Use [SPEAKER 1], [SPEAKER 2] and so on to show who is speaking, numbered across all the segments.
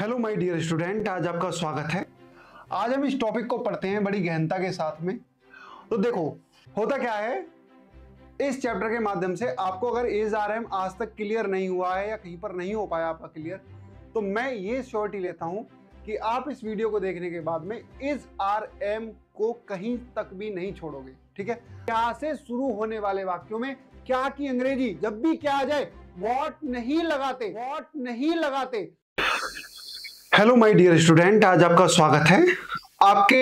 [SPEAKER 1] hello my dear student आज आपका स्वागत है आज हम इस टॉपिक को पढ़ते हैं बड़ी गहनता के साथ में तो देखो होता क्या है इस चैप्टर के माध्यम से आपको अगर एज आर एम आज तक क्लियर नहीं हुआ है या कहीं पर नहीं हो पाया आपका क्लियर तो मैं ये श्योरिटी लेता हूं कि आप इस वीडियो को देखने के बाद में इज आर एम को कहीं तक भी नहीं छोड़ोगे ठीक है क्या से शुरू होने वाले वाक्यों में क्या की अंग्रेजी जब भी क्या आ जाए वॉट नहीं लगाते वॉट नहीं लगाते हेलो माय डियर स्टूडेंट आज आपका स्वागत है आपके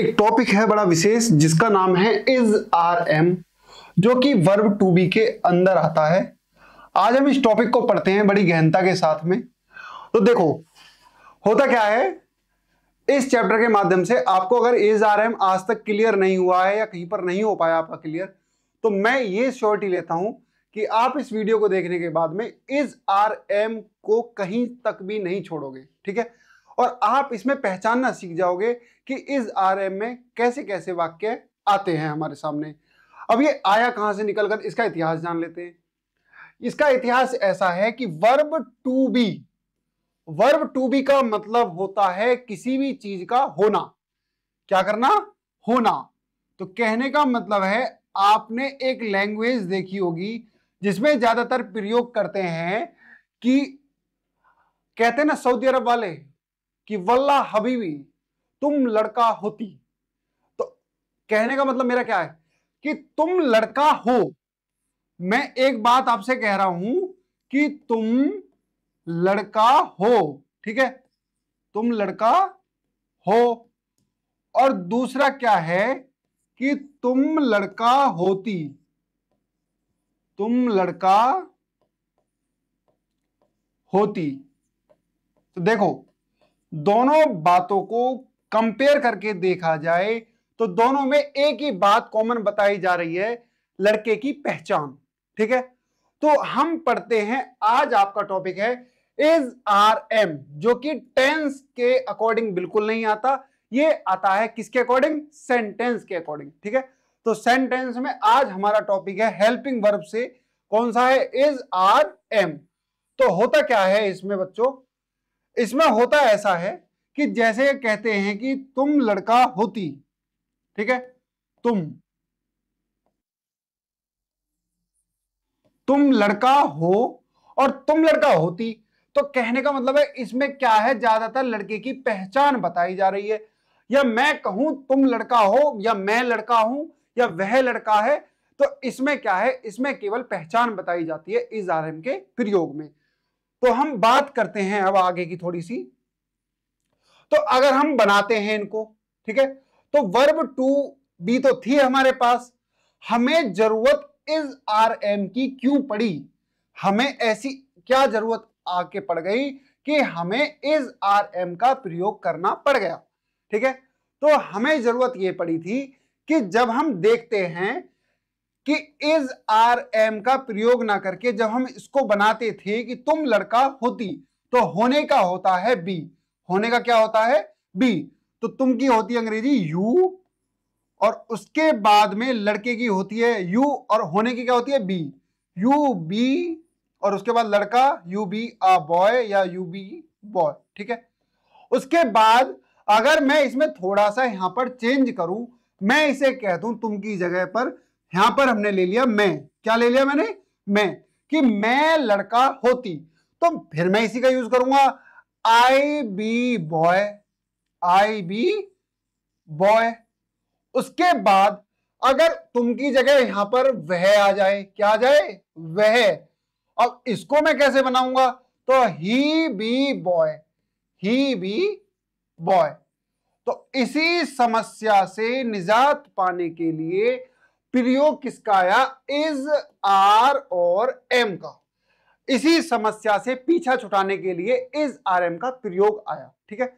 [SPEAKER 1] एक टॉपिक है बड़ा विशेष जिसका नाम है इज आर एम जो कि वर्ब टू बी के अंदर आता है आज हम इस टॉपिक को पढ़ते हैं बड़ी गहनता के साथ में तो देखो होता क्या है इस चैप्टर के माध्यम से आपको अगर इज आर एम आज तक क्लियर नहीं हुआ है या कहीं पर नहीं हो पाया आपका क्लियर तो मैं ये श्योरिटी लेता हूं कि आप इस वीडियो को देखने के बाद में इज आर एम को कहीं तक भी नहीं छोड़ोगे ठीक है और आप इसमें पहचानना सीख जाओगे कि इस आर में कैसे कैसे वाक्य आते हैं हमारे सामने अब ये आया कहां से निकलकर इसका इतिहास जान लेते हैं इसका इतिहास ऐसा है कि verb to be verb to be का मतलब होता है किसी भी चीज का होना क्या करना होना तो कहने का मतलब है आपने एक लैंग्वेज देखी होगी जिसमें ज्यादातर प्रयोग करते हैं कि कहते ना सऊदी अरब वाले कि वल्ला हबीबी तुम लड़का होती तो कहने का मतलब मेरा क्या है कि तुम लड़का हो मैं एक बात आपसे कह रहा हूं कि तुम लड़का हो ठीक है तुम लड़का हो और दूसरा क्या है कि तुम लड़का होती तुम लड़का होती तो देखो दोनों बातों को कंपेयर करके देखा जाए तो दोनों में एक ही बात कॉमन बताई जा रही है लड़के की पहचान ठीक है तो हम पढ़ते हैं आज आपका टॉपिक है इज आर एम जो कि टेंस के अकॉर्डिंग बिल्कुल नहीं आता ये आता है किसके अकॉर्डिंग सेंटेंस के अकॉर्डिंग ठीक है तो सेंटेंस में आज हमारा टॉपिक है हेल्पिंग वर्ब से कौन सा है इज आर एम तो होता क्या है इसमें बच्चों इसमें होता ऐसा है कि जैसे कहते हैं कि तुम लड़का होती ठीक है तुम तुम लड़का हो और तुम लड़का होती तो कहने का मतलब है इसमें क्या है ज्यादातर लड़के की पहचान बताई जा रही है या मैं कहूं तुम लड़का हो या मैं लड़का हूं या वह लड़का है तो इसमें क्या है इसमें केवल पहचान बताई जाती है इस आरएम के प्रयोग में तो हम बात करते हैं अब आगे की थोड़ी सी तो अगर हम बनाते हैं इनको ठीक है तो वर्ब टू बी तो थी हमारे पास हमें जरूरत इज आर एम की क्यों पड़ी हमें ऐसी क्या जरूरत आके पड़ गई कि हमें इज आर एम का प्रयोग करना पड़ गया ठीक है तो हमें जरूरत यह पड़ी थी कि जब हम देखते हैं कि इज आर एम का प्रयोग ना करके जब हम इसको बनाते थे कि तुम लड़का होती तो होने का होता है बी होने का क्या होता है बी तो तुम की होती है अंग्रेजी यू और उसके बाद में लड़के की होती है यू और होने की क्या होती है बी यू बी और उसके बाद लड़का यू बी अ बॉय या यू बी बॉय ठीक है उसके बाद अगर मैं इसमें थोड़ा सा यहां पर चेंज करूं मैं इसे कह दूं तुम की जगह पर यहां पर हमने ले लिया मैं क्या ले लिया मैंने मैं कि मैं लड़का होती तो फिर मैं इसी का यूज करूंगा I be boy I be boy उसके बाद अगर तुम की जगह यहां पर वह आ जाए क्या आ जाए वह अब इसको मैं कैसे बनाऊंगा तो he be boy he be boy तो इसी समस्या से निजात पाने के लिए प्रयोग किसका आया इज आर और एम का इसी समस्या से पीछा छुटाने के लिए इज आर एम का प्रयोग आया ठीक है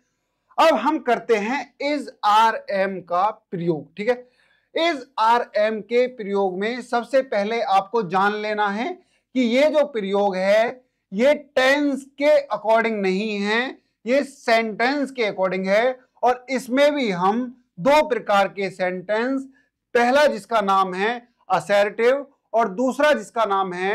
[SPEAKER 1] अब हम करते हैं इज आर एम का प्रयोग ठीक है इज आर एम के प्रयोग में सबसे पहले आपको जान लेना है कि ये जो प्रयोग है ये टेंस के अकॉर्डिंग नहीं है ये सेंटेंस के अकॉर्डिंग है और इसमें भी हम दो प्रकार के सेंटेंस पहला जिसका नाम है असैरेटिव और दूसरा जिसका नाम है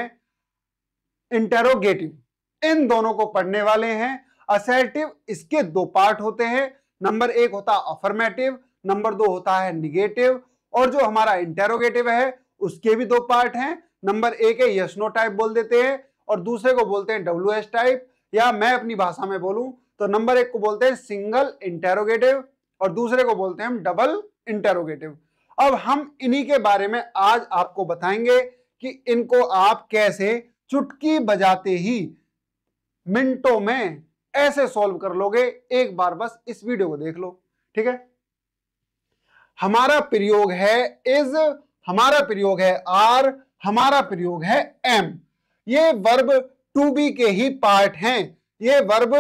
[SPEAKER 1] इंटेरोगेटिव इन दोनों को पढ़ने वाले हैं असैरेटिव इसके दो पार्ट होते हैं नंबर एक होता है अफर्मेटिव नंबर दो होता है निगेटिव और जो हमारा इंटेरोगेटिव है उसके भी दो पार्ट हैं नंबर एक है यशनो टाइप बोल देते हैं और दूसरे को बोलते हैं डब्ल्यू एस टाइप या मैं अपनी भाषा में बोलूं तो नंबर एक को बोलते हैं सिंगल इंटेरोगेटिव और दूसरे को बोलते हैं हम डबल इंटेरोगेटिव अब हम इन्हीं के बारे में आज आपको बताएंगे कि इनको आप कैसे चुटकी बजाते ही मिनटों में ऐसे सॉल्व कर लोगे एक बार बस इस वीडियो को देख लो ठीक है हमारा प्रयोग है इज हमारा प्रयोग है आर हमारा प्रयोग है एम ये वर्ब टू बी के ही पार्ट हैं ये वर्ब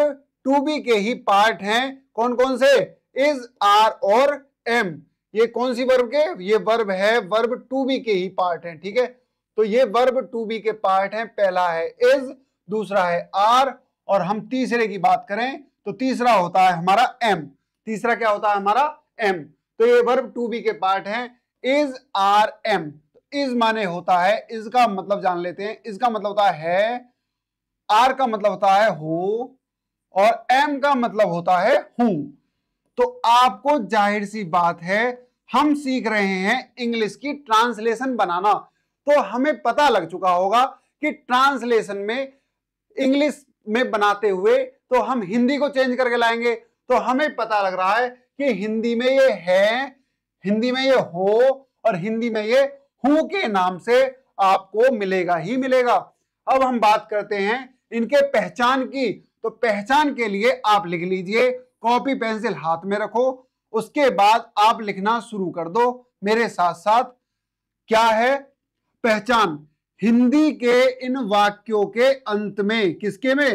[SPEAKER 1] टू बी के ही पार्ट हैं कौन कौन से इज आर और एम ये कौन सी वर्ब के ये वर्ब है वर्ब टू बी के ही पार्ट हैं ठीक है तो ये वर्ब टू बी के पार्ट हैं पहला है इज दूसरा है आर और हम तीसरे की बात करें तो तीसरा होता है हमारा एम तीसरा क्या होता है हमारा एम तो ये वर्ब टू बी के पार्ट हैं इज आर एम इज माने होता है इसका मतलब जान लेते हैं इसका मतलब होता है आर का मतलब होता है हो और एम का मतलब होता है मतलब हूं तो आपको जाहिर सी बात है हम सीख रहे हैं इंग्लिश की ट्रांसलेशन बनाना तो हमें पता लग चुका होगा कि ट्रांसलेशन में इंग्लिश में बनाते हुए तो हम हिंदी को चेंज करके लाएंगे तो हमें पता लग रहा है कि हिंदी में ये है हिंदी में ये हो और हिंदी में ये हु के नाम से आपको मिलेगा ही मिलेगा अब हम बात करते हैं इनके पहचान की तो पहचान के लिए आप लिख लीजिए कॉपी पेंसिल हाथ में रखो उसके बाद आप लिखना शुरू कर दो मेरे साथ साथ क्या है पहचान हिंदी के इन वाक्यों के अंत में किसके में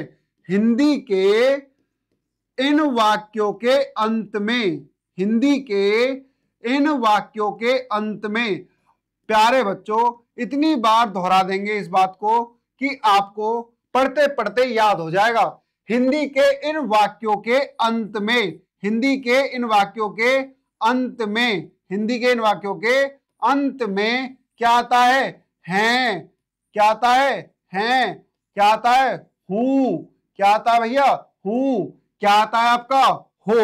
[SPEAKER 1] हिंदी के इन वाक्यों के अंत में हिंदी के इन वाक्यों के अंत में प्यारे बच्चों इतनी बार दोहरा देंगे इस बात को कि आपको पढ़ते पढ़ते याद हो जाएगा हिंदी के इन वाक्यों के अंत में हिंदी के इन वाक्यों के अंत में हिंदी के इन वाक्यों के अंत में क्या आता है हैं क्या आता है हैं क्या आता है हूं क्या आता है भैया हूं क्या आता है आपका हो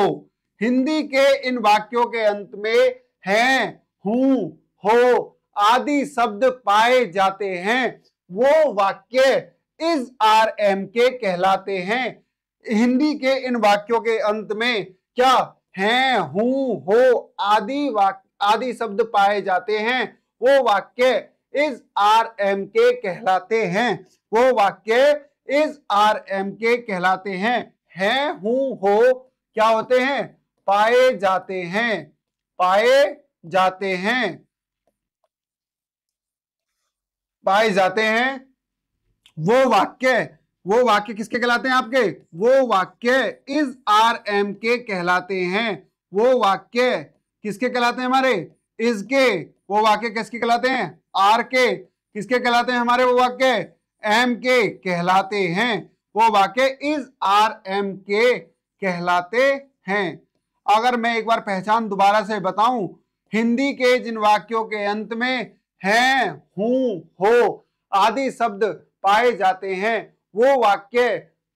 [SPEAKER 1] हिंदी के इन वाक्यों के अंत में हैं हूं हो आदि शब्द पाए जाते हैं वो वाक्य इज आर एम के कहलाते हैं हिंदी के इन वाक्यों के अंत में क्या हैं हूं हो आदि आदि शब्द पाए जाते हैं वो वाक्य इज आर एम के कहलाते हैं वो वाक्य इज आर एम के कहलाते हैं हैं हूं हो क्या होते हैं पाए जाते हैं पाए जाते हैं पाए जाते हैं वो वाक्य वो वाक्य किसके कहलाते हैं आपके वो वाक्य इज आर एम के कहलाते हैं वो वाक्य किसके कहलाते हैं हमारे इज के वो वाक्य किसके कहलाते हैं आर के किसके कहलाते हैं हमारे वो वाक्य एम के कहलाते हैं वो वाक्य इज आर एम के कहलाते हैं अगर मैं एक बार पहचान दोबारा से बताऊं हिंदी के जिन वाक्यों के अंत में हैं हूं हो आदि शब्द पाए जाते हैं वो वाक्य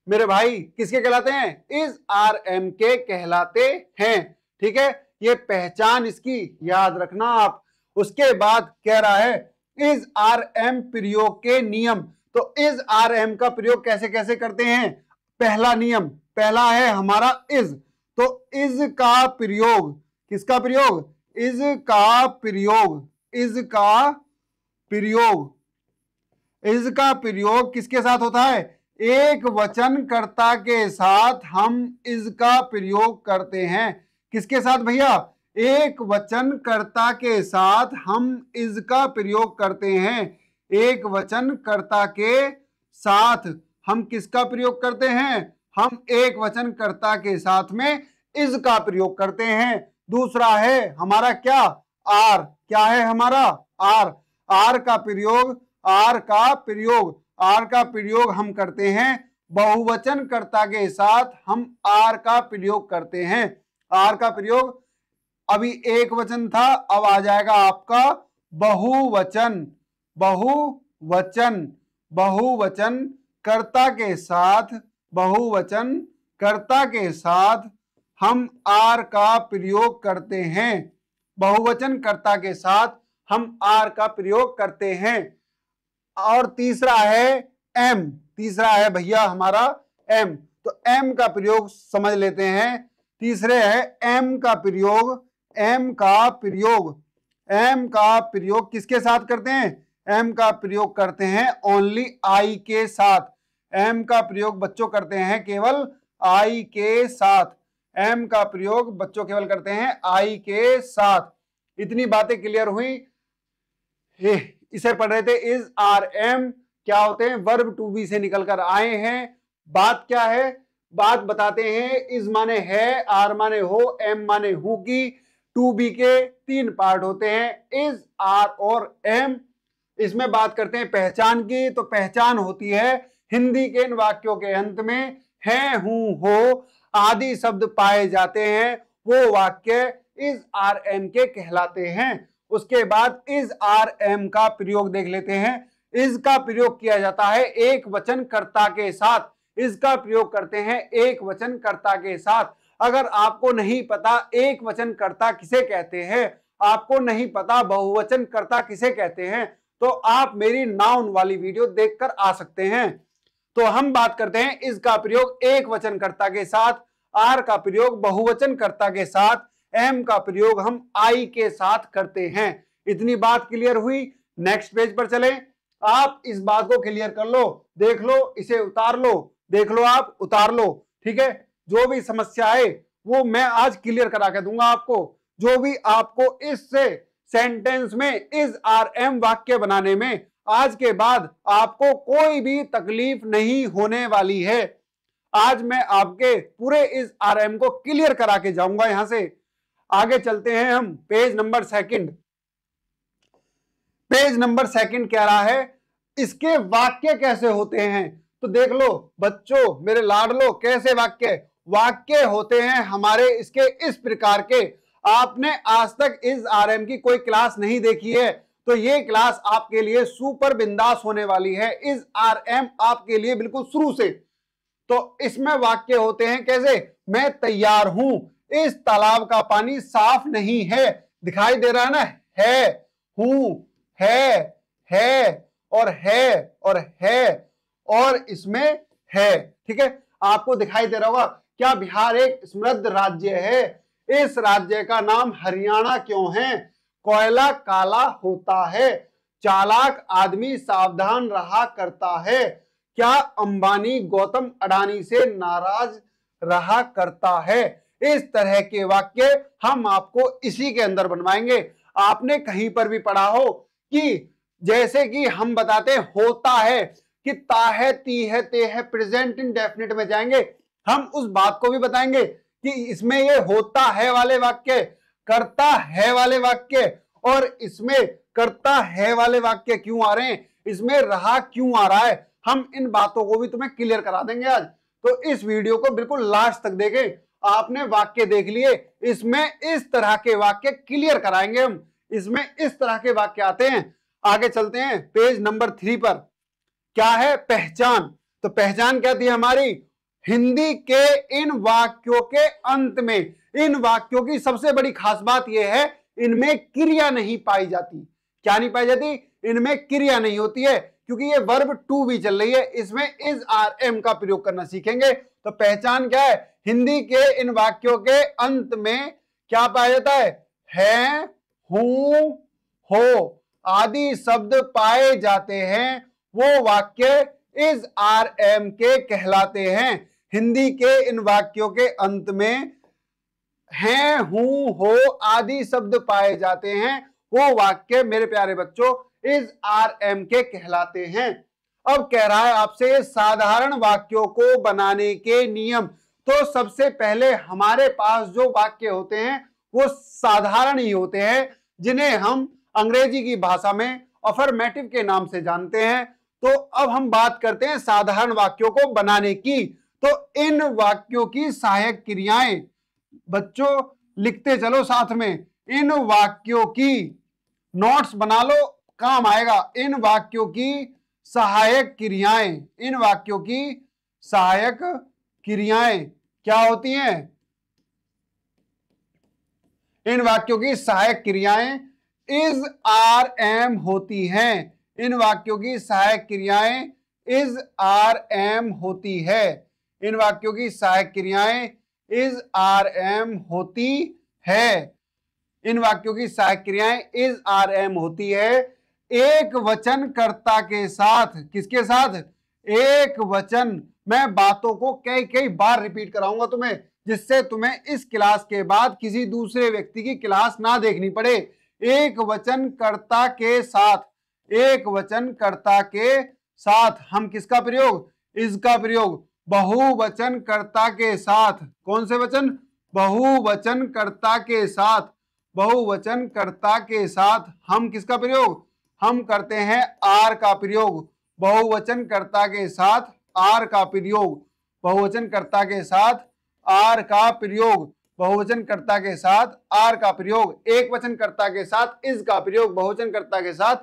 [SPEAKER 1] मेरे भाई किसके कहलाते हैं इज आर एम के कहलाते हैं ठीक है ये पहचान इसकी याद रखना आप उसके बाद कह रहा है इज आर एम प्रयोग के नियम तो इज आर एम का प्रयोग कैसे कैसे करते हैं पहला नियम पहला है हमारा इज तो इज का प्रयोग किसका प्रयोग इज का प्रयोग इज का प्रयोग इसका प्रयोग किसके साथ होता है एक वचनकर्ता के साथ हम इसका प्रयोग करते हैं किसके साथ भैया एक वचनकर्ता के साथ हम इसका प्रयोग करते हैं एक वचनकर्ता के साथ हम किसका प्रयोग करते हैं हम एक वचनकर्ता के साथ में इज का प्रयोग करते हैं दूसरा है हमारा क्या आर क्या है हमारा आर आर का प्रयोग आर का प्रयोग आर का प्रयोग हम करते हैं बहुवचन कर्ता के साथ हम आर का प्रयोग करते हैं आर का प्रयोग अभी एक वचन था अब आ जाएगा आपका बहुवचन बहुवचन बहुवचन कर्ता के साथ बहुवचन कर्ता के साथ हम आर का प्रयोग करते हैं बहुवचन कर्ता के साथ हम आर का प्रयोग करते हैं और तीसरा है एम तीसरा है भैया हमारा एम तो एम का प्रयोग समझ लेते हैं तीसरे है एम का प्रयोग एम का प्रयोग एम का प्रयोग किसके साथ करते हैं एम का प्रयोग करते हैं ओनली आई के साथ एम का प्रयोग बच्चों करते हैं केवल आई के साथ एम का प्रयोग बच्चों केवल करते हैं आई के साथ इतनी बातें क्लियर हुई इसे पढ़ रहे थे इज आर एम क्या होते हैं वर्ब टू बी से निकलकर आए हैं बात क्या है बात बताते हैं इज माने है आर माने हो एम माने हु की टू बी के तीन पार्ट होते हैं इज आर और एम इसमें बात करते हैं पहचान की तो पहचान होती है हिंदी के इन वाक्यों के अंत में है हूं हो आदि शब्द पाए जाते हैं वो वाक्य इज आर एम के कहलाते हैं उसके बाद इज आर एम का प्रयोग देख लेते हैं इज का प्रयोग किया जाता है एक वचन कर्ता के साथ इज का प्रयोग करते हैं एक वचन कर्ता के साथ अगर आपको नहीं पता एक वचन कर्ता किसे कहते हैं आपको नहीं पता बहुवचन कर्ता किसे कहते हैं तो आप मेरी नाउन वाली वीडियो देखकर आ सकते हैं तो हम बात करते हैं इसका प्रयोग एक वचन कर्ता के साथ आर का प्रयोग बहुवचन कर्ता के साथ एम का प्रयोग हम आई के साथ करते हैं इतनी बात क्लियर हुई नेक्स्ट पेज पर चले आप इस बात को क्लियर कर लो देख लो इसे उतार लो देख लो आप उतार लो ठीक है जो भी समस्या है वो मैं आज क्लियर करा के दूंगा आपको जो भी आपको इससे सेंटेंस में इस आर एम वाक्य बनाने में आज के बाद आपको कोई भी तकलीफ नहीं होने वाली है आज मैं आपके पूरे इस आर एम को क्लियर करा के जाऊंगा यहां से आगे चलते हैं हम page number second page number second कह रहा है इसके वाक्य कैसे होते हैं तो देख लो बच्चों मेरे लाडलो कैसे वाक्य वाक्य होते हैं हमारे इसके इस प्रकार के आपने आज तक इस आरएम की कोई क्लास नहीं देखी है तो ये क्लास आपके लिए सुपर बिंदास होने वाली है इस आरएम आपके लिए बिल्कुल शुरू से तो इसमें वाक्य होते हैं कैसे मैं तैयार हूं इस तालाब का पानी साफ नहीं है दिखाई दे रहा है ना है हूं है है और है और है और इसमें है ठीक है आपको दिखाई दे रहा होगा क्या बिहार एक समृद्ध राज्य है इस राज्य का नाम हरियाणा क्यों है कोयला काला होता है चालाक आदमी सावधान रहा करता है क्या अंबानी गौतम अडानी से नाराज रहा करता है इस तरह के वाक्य हम आपको इसी के अंदर बनवाएंगे आपने कहीं पर भी पढ़ा हो कि जैसे कि हम बताते होता है कि ता है ती है ते है प्रेजेंट डेफिनेट में जाएंगे हम उस बात को भी बताएंगे कि इसमें ये होता है वाले वाक्य करता है वाले वाक्य और इसमें करता है वाले वाक्य क्यों आ रहे हैं इसमें रहा क्यों आ रहा है हम इन बातों को भी तुम्हें क्लियर करा देंगे आज तो इस वीडियो को बिल्कुल लास्ट तक देखें आपने वाक्य देख लिए इसमें इस तरह के वाक्य क्लियर कराएंगे हम इसमें इस तरह के वाक्य आते हैं आगे चलते हैं पेज नंबर थ्री पर क्या है पहचान तो पहचान क्या थी हमारी हिंदी के इन वाक्यों के अंत में इन वाक्यों की सबसे बड़ी खास बात यह है इनमें क्रिया नहीं पाई जाती क्या नहीं पाई जाती इनमें क्रिया नहीं होती है क्योंकि ये वर्ब टू भी चल रही है इसमें इज आर एम का प्रयोग करना सीखेंगे तो पहचान क्या है हिंदी के इन वाक्यों के अंत में क्या पाया जाता है है हूं हो आदि शब्द पाए जाते हैं वो वाक्य इज आर एम के कहलाते हैं हिंदी के इन वाक्यों के अंत में हैं हूं हो आदि शब्द पाए जाते हैं वो वाक्य मेरे प्यारे बच्चों इज आर एम के कहलाते हैं अब कह रहा है आपसे साधारण वाक्यों को बनाने के नियम तो सबसे पहले हमारे पास जो वाक्य होते हैं वो साधारण ही होते हैं जिन्हें हम अंग्रेजी की भाषा में अफरमेटिव के नाम से जानते हैं तो अब हम बात करते हैं साधारण वाक्यों को बनाने की तो इन वाक्यों की सहायक क्रियाएं बच्चों लिखते चलो साथ में इन वाक्यों की नोट्स बना लो काम आएगा इन वाक्यों की सहायक क्रियाएं इन वाक्यों की सहायक क्रियाएं क्या होती हैं इन वाक्यों की सहायक क्रियाएं इज आर एम होती हैं इन वाक्यों की सहायक क्रियाएं इज आर एम होती है इन वाक्यों की सहायक क्रियाएं इज आर एम होती है इन वाक्यों की सहायक क्रियाएं इज आर एम होती है एक वचन कर्ता के साथ किसके साथ एक वचन मैं बातों को कई कई बार रिपीट कराऊंगा तुम्हें जिससे तुम्हें इस क्लास के बाद किसी दूसरे व्यक्ति की क्लास ना देखनी पड़े एक वचन कर्ता के साथ एक वचन कर्ता के साथ हम किसका प्रयोग इसका प्रयोग बहुवचन कर्ता के साथ कौन से वचन बहुवचन कर्ता के साथ बहुवचन कर्ता के साथ हम किसका प्रयोग हम करते हैं आर का प्रयोग बहुवचन कर्ता के साथ आर का प्रयोग बहुवचनकर्ता के साथ आर का प्रयोग बहुवचनकर्ता के साथ आर का प्रयोग एक वचनकर्ता के साथ इस का प्रयोग बहुवचनकर्ता के साथ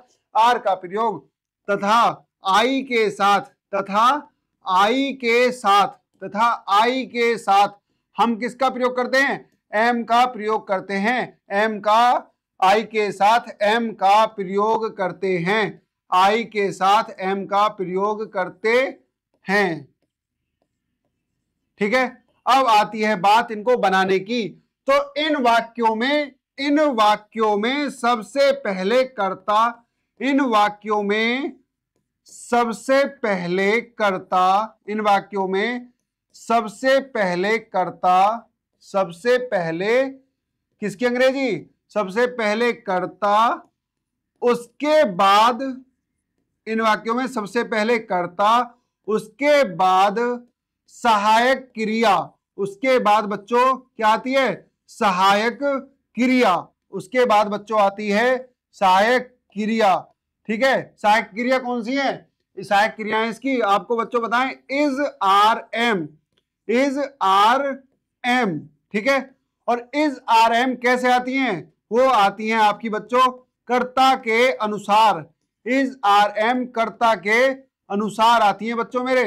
[SPEAKER 1] आर का प्रयोग तथा आई के साथ तथा आई के साथ तथा आई के साथ हम किसका प्रयोग करते हैं एम का प्रयोग करते हैं एम का आई के साथ एम का प्रयोग करते हैं आई के साथ एम का प्रयोग करते हैं ठीक है अब आती है बात इनको बनाने की तो इन वाक्यों में इन वाक्यों में सबसे पहले कर्ता इन वाक्यों में सबसे पहले कर्ता इन वाक्यों में सबसे पहले कर्ता सबसे पहले किसकी अंग्रेजी सबसे पहले कर्ता उसके बाद इन वाक्यों में सबसे पहले कर्ता उसके बाद सहायक क्रिया उसके बाद बच्चों क्या आती है सहायक क्रिया उसके बाद बच्चों आती है सहायक क्रिया ठीक है सहायक क्रिया कौन सी है सहायक क्रिया इसकी आपको बच्चों बताएं is are am is are am ठीक है और इज आर एम कैसे आती हैं वो आती हैं आपकी बच्चों कर्ता के अनुसार इज आर एम कर्ता के अनुसार आती है बच्चों मेरे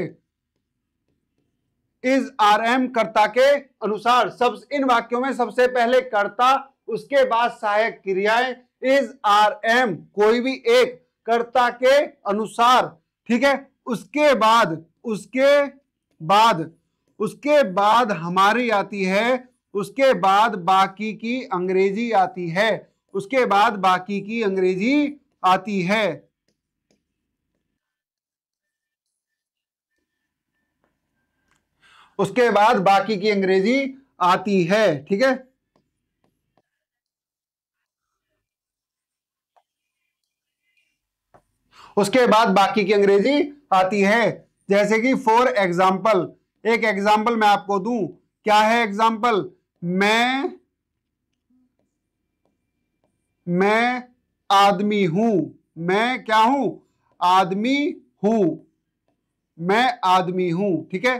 [SPEAKER 1] इज आर एम कर्ता के अनुसार सब इन वाक्यों में सबसे पहले कर्ता उसके बाद सहायक क्रियाएं इज आर एम कोई भी एक कर्ता के अनुसार ठीक है उसके बाद उसके बाद उसके बाद हमारी आती है उसके बाद बाकी की अंग्रेजी आती है उसके बाद बाकी की अंग्रेजी आती है उसके बाद बाकी की अंग्रेजी आती है ठीक है उसके बाद बाकी की अंग्रेजी आती है जैसे कि फॉर एग्जाम्पल एक एग्जाम्पल मैं आपको दू क्या है एग्जाम्पल मैं मैं आदमी हूं मैं क्या हूं आदमी हूं मैं आदमी हूं ठीक है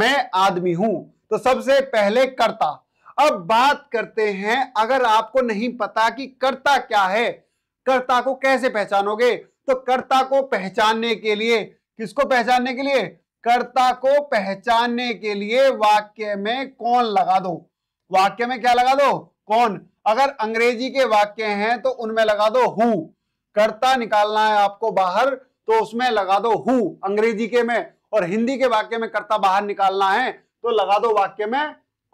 [SPEAKER 1] मैं आदमी हूं तो सबसे पहले कर्ता अब बात करते हैं अगर आपको नहीं पता कि कर्ता क्या है कर्ता को कैसे पहचानोगे तो कर्ता को पहचानने के लिए किसको पहचानने के लिए कर्ता को पहचानने के लिए वाक्य में कौन लगा दो वाक्य में क्या लगा दो कौन अगर अंग्रेजी के वाक्य हैं तो उनमें लगा दो हु कर्ता निकालना है आपको बाहर तो उसमें लगा दो हु अंग्रेजी के में और हिंदी के वाक्य में कर्ता बाहर निकालना है तो लगा दो वाक्य में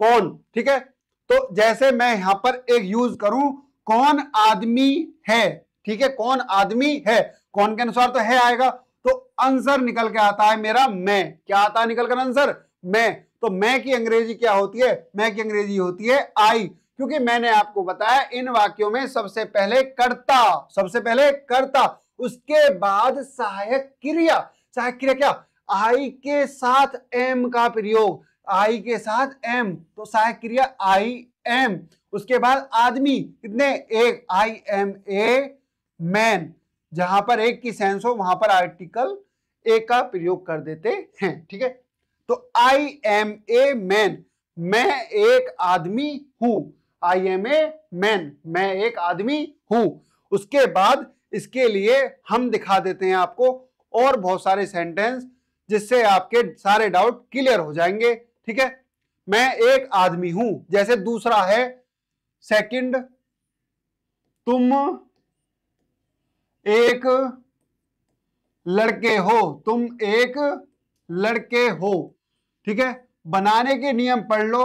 [SPEAKER 1] कौन ठीक है तो जैसे मैं यहां पर एक यूज करूं कौन आदमी है ठीक है कौन आदमी है कौन के अनुसार तो है आएगा तो आंसर निकल के आता है मेरा मैं क्या आता है निकल कर आंसर मैं तो मैं की अंग्रेजी क्या होती है मैं की अंग्रेजी होती है आई क्योंकि मैंने आपको बताया इन वाक्यों में सबसे पहले कर्ता सबसे पहले कर्ता उसके बाद सहायक क्रिया सहायक क्रिया क्या आई के साथ एम का प्रयोग आई के साथ एम तो सहायक क्रिया आई एम उसके बाद आदमी कितने एक आई एम ए मैन जहां पर एक की सेंस हो वहां पर आर्टिकल ए का प्रयोग कर देते हैं ठीक है तो आई एम ए मैन मैं एक आदमी हूं आई एम ए मैन मैं एक आदमी हूं उसके बाद इसके लिए हम दिखा देते हैं आपको और बहुत सारे सेंटेंस जिससे आपके सारे डाउट क्लियर हो जाएंगे ठीक है मैं एक आदमी हूं जैसे दूसरा है सेकंड तुम एक लड़के हो तुम एक लड़के हो ठीक है बनाने के नियम पढ़ लो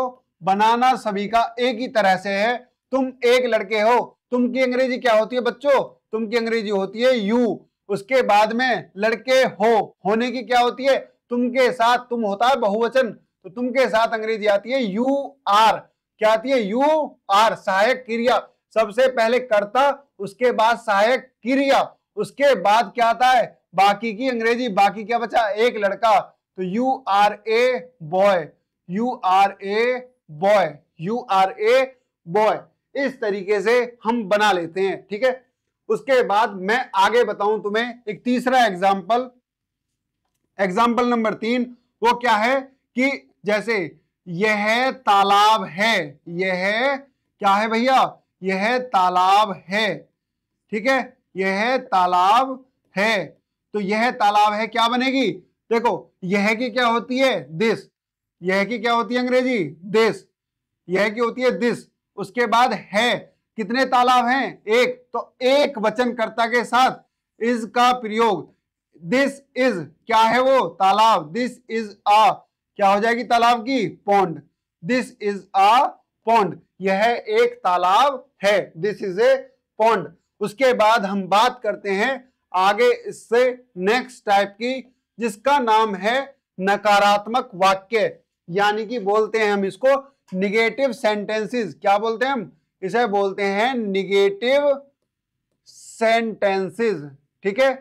[SPEAKER 1] बनाना सभी का एक ही तरह से है तुम एक लड़के हो तुम की अंग्रेजी क्या होती है बच्चों तुम की अंग्रेजी होती है यू उसके बाद में लड़के हो होने की क्या होती है तुम के साथ तुम होता है बहुवचन तो तुम के साथ अंग्रेजी आती है यू आर क्या आती है यू आर सहायक क्रिया सबसे पहले कर्ता उसके बाद सहायक क्रिया उसके बाद क्या आता है बाकी की अंग्रेजी बाकी क्या बचा एक लड़का तो you are a boy you are a boy you are a boy इस तरीके से हम बना लेते हैं ठीक है उसके बाद मैं आगे बताऊं तुम्हें एक तीसरा एग्जाम्पल एग्जाम्पल नंबर तीन वो क्या है कि जैसे यह तालाब है यह क्या है भैया यह तालाब है ठीक है यह तालाब है तो यह तालाब है क्या बनेगी देखो यह की क्या होती है दिस यह की क्या होती है अंग्रेजी दिस यह की होती है दिस उसके बाद है कितने तालाब हैं एक तो एक वचनकर्ता के साथ इज का प्रयोग दिस इज क्या है वो तालाब दिस इज आ क्या हो जाएगी तालाब की pond this is a pond यह एक तालाब है दिस इज ए पौंड उसके बाद हम बात करते हैं आगे इससे नेक्स्ट टाइप की जिसका नाम है नकारात्मक वाक्य यानी कि बोलते हैं हम इसको निगेटिव सेंटेंसेस क्या बोलते हैं हम इसे बोलते हैं निगेटिव सेंटेंसेस ठीक है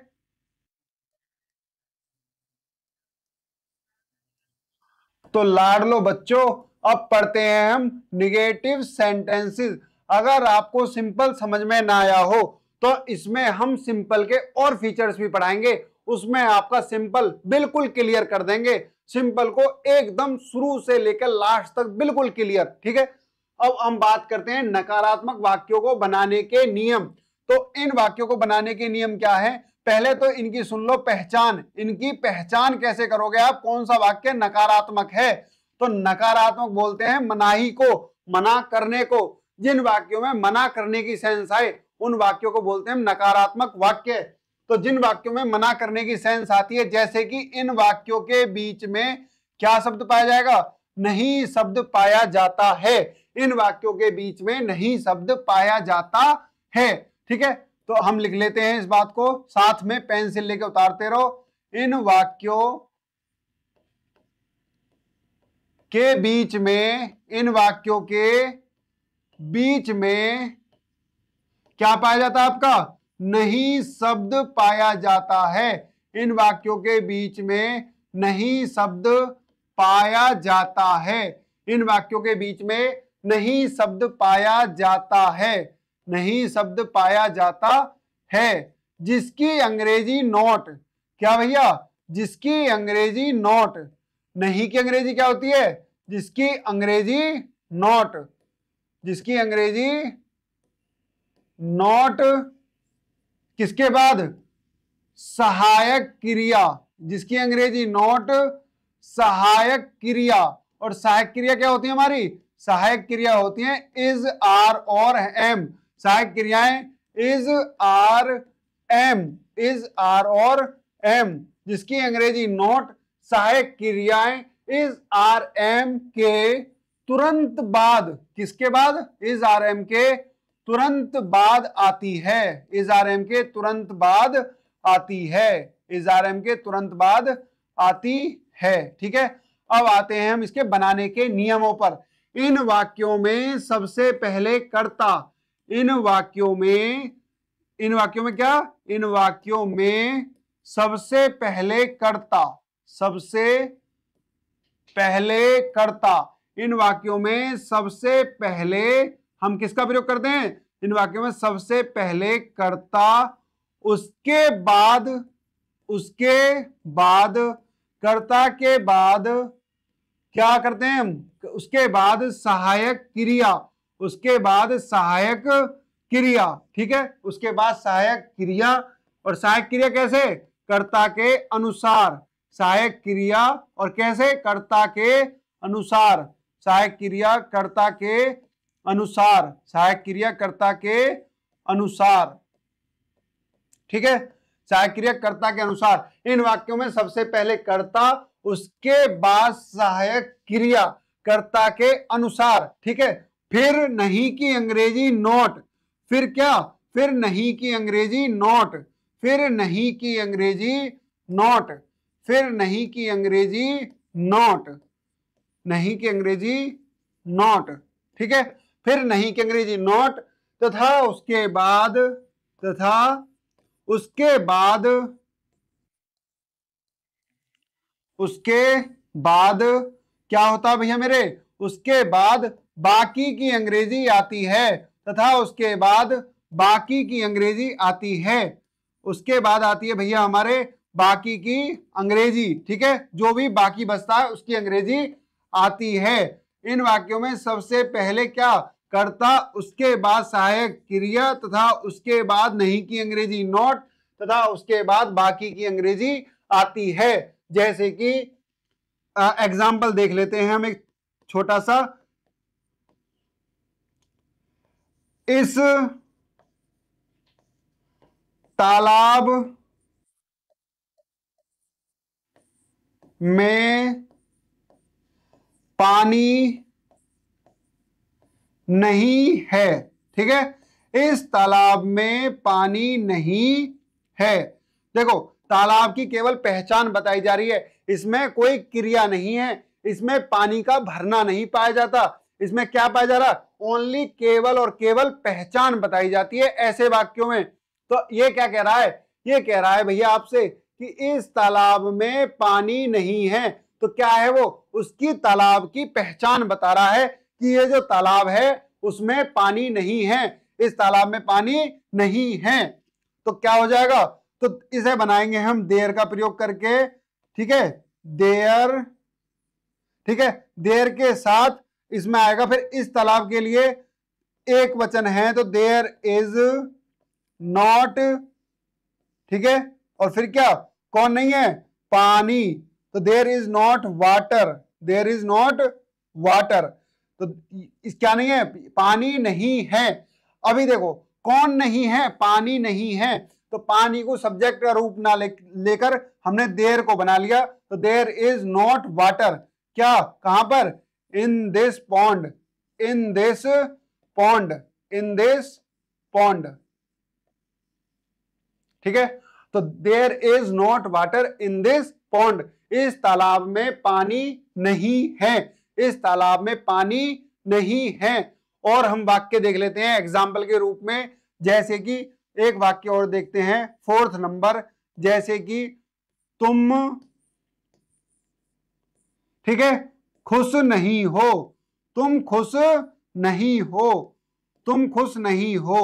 [SPEAKER 1] तो लाडलो बच्चों अब पढ़ते हैं हम निगेटिव सेंटेंसेस अगर आपको सिंपल समझ में ना आया हो तो इसमें हम सिंपल के और फीचर्स भी पढ़ाएंगे उसमें आपका सिंपल बिल्कुल क्लियर कर देंगे सिंपल को एकदम शुरू से लेकर लास्ट तक बिल्कुल क्लियर ठीक है अब हम बात करते हैं नकारात्मक वाक्यों को बनाने के नियम तो इन वाक्यों को बनाने के नियम क्या है पहले तो इनकी सुन लो पहचान इनकी पहचान कैसे करोगे आप कौन सा वाक्य नकारात्मक है तो नकारात्मक बोलते हैं मनाही को मना करने को जिन वाक्यों में मना करने की सेंस आए उन वाक्यों को बोलते हैं नकारात्मक वाक्य तो जिन वाक्यों में मना करने की सेंस आती है जैसे कि इन वाक्यों के बीच में क्या शब्द पाया जाएगा नहीं शब्द पाया जाता है इन वाक्यों के बीच में नहीं शब्द पाया जाता है ठीक है तो हम लिख लेते हैं इस बात को साथ में पेंसिल लेके लेकर उतारते रहो इन वाक्यों के बीच में इन वाक्यों के बीच में क्या पाया जाता है आपका नहीं शब्द पाया जाता है इन वाक्यों के बीच में नहीं शब्द पाया जाता है इन वाक्यों के बीच में नहीं शब्द पाया जाता है नहीं शब्द पाया जाता है जिसकी अंग्रेजी नोट क्या भैया जिसकी अंग्रेजी नोट नहीं की अंग्रेजी क्या होती है जिसकी अंग्रेजी नोट जिसकी अंग्रेजी नोट किसके बाद सहायक क्रिया जिसकी अंग्रेजी नोट सहायक क्रिया और सहायक क्रिया क्या होती है हमारी सहायक क्रिया होती है इज आर और एम सहायक क्रियाएं is are am is are और एम जिसकी अंग्रेजी नोट सहायक क्रियाएं इज आर एम के तुरंत बाद किसके बाद इज आर एम के तुरंत बाद आती है इज आर एम के तुरंत बाद आती है इज आर एम के तुरंत बाद आती है ठीक है अब आते हैं हम इसके बनाने के नियमों पर इन वाक्यों में सबसे पहले कर्ता इन वाक्यों में इन वाक्यों में क्या इन वाक्यों में सबसे पहले कर्ता सबसे पहले कर्ता इन वाक्यों में सबसे पहले हम किसका प्रयोग करते हैं इन वाक्यों में सबसे पहले कर्ता उसके बाद उसके बाद कर्ता के बाद क्या करते हैं हम उसके बाद सहायक क्रिया उसके बाद सहायक क्रिया ठीक है उसके बाद सहायक क्रिया और सहायक क्रिया कैसे कर्ता के अनुसार सहायक क्रिया और कैसे कर्ता के अनुसार सहायक क्रिया कर्ता के अनुसार सहायक क्रिया कर्ता के अनुसार ठीक है सहायक क्रिया कर्ता के अनुसार इन वाक्यों में सबसे पहले कर्ता उसके बाद सहायक क्रिया कर्ता के अनुसार ठीक है फिर नहीं की अंग्रेजी नोट फिर क्या फिर नहीं की अंग्रेजी नोट फिर नहीं की अंग्रेजी नोट फिर नहीं की अंग्रेजी नोट नहीं की अंग्रेजी नोट ठीक है फिर नहीं की अंग्रेजी नोट तथा उसके बाद तथा उसके बाद उसके बाद क्या होता भैया मेरे उसके बाद बाकी की अंग्रेजी आती है तथा उसके बाद बाकी की अंग्रेजी आती है उसके बाद आती है भैया हमारे बाकी की अंग्रेजी ठीक है जो भी बाकी बचता है उसकी अंग्रेजी आती है इन वाक्यों में सबसे पहले क्या करता उसके बाद सहायक क्रिया तथा उसके बाद नहीं की अंग्रेजी नॉट तथा उसके बाद बाकी की अंग्रेजी आती है जैसे कि एग्जाम्पल देख लेते हैं हम एक छोटा सा इस तालाब में पानी नहीं है ठीक है इस तालाब में पानी नहीं है देखो तालाब की केवल पहचान बताई जा रही है इसमें कोई क्रिया नहीं है इसमें पानी का भरना नहीं पाया जाता इसमें क्या पाया जा रहा ओनली केवल और केवल पहचान बताई जाती है ऐसे वाक्यों में तो ये क्या कह रहा है ये कह रहा है भैया आपसे कि इस तालाब में पानी नहीं है तो क्या है वो उसकी तालाब की पहचान बता रहा है कि ये जो तालाब है उसमें पानी नहीं है इस तालाब में पानी नहीं है तो क्या हो जाएगा तो इसे बनाएंगे हम देयर का प्रयोग करके ठीक है देयर ठीक है देयर के साथ इसमें आएगा फिर इस तालाब के लिए एक वचन है तो देयर इज नॉट ठीक है और फिर क्या कौन नहीं है पानी तो there is not water there is not water तो इस क्या नहीं है पानी नहीं है अभी देखो कौन नहीं है पानी नहीं है तो पानी को सब्जेक्ट का रूप ना ले, लेकर हमने देर को बना लिया तो देर इज नॉट वाटर क्या कहां पर in this pond in this pond in this pond ठीक है तो there is not water in this pond इस तालाब में पानी नहीं है इस तालाब में पानी नहीं है और हम वाक्य देख लेते हैं एग्जाम्पल के रूप में जैसे कि एक वाक्य और देखते हैं फोर्थ नंबर जैसे कि तुम ठीक है खुश नहीं हो तुम खुश नहीं हो तुम खुश नहीं हो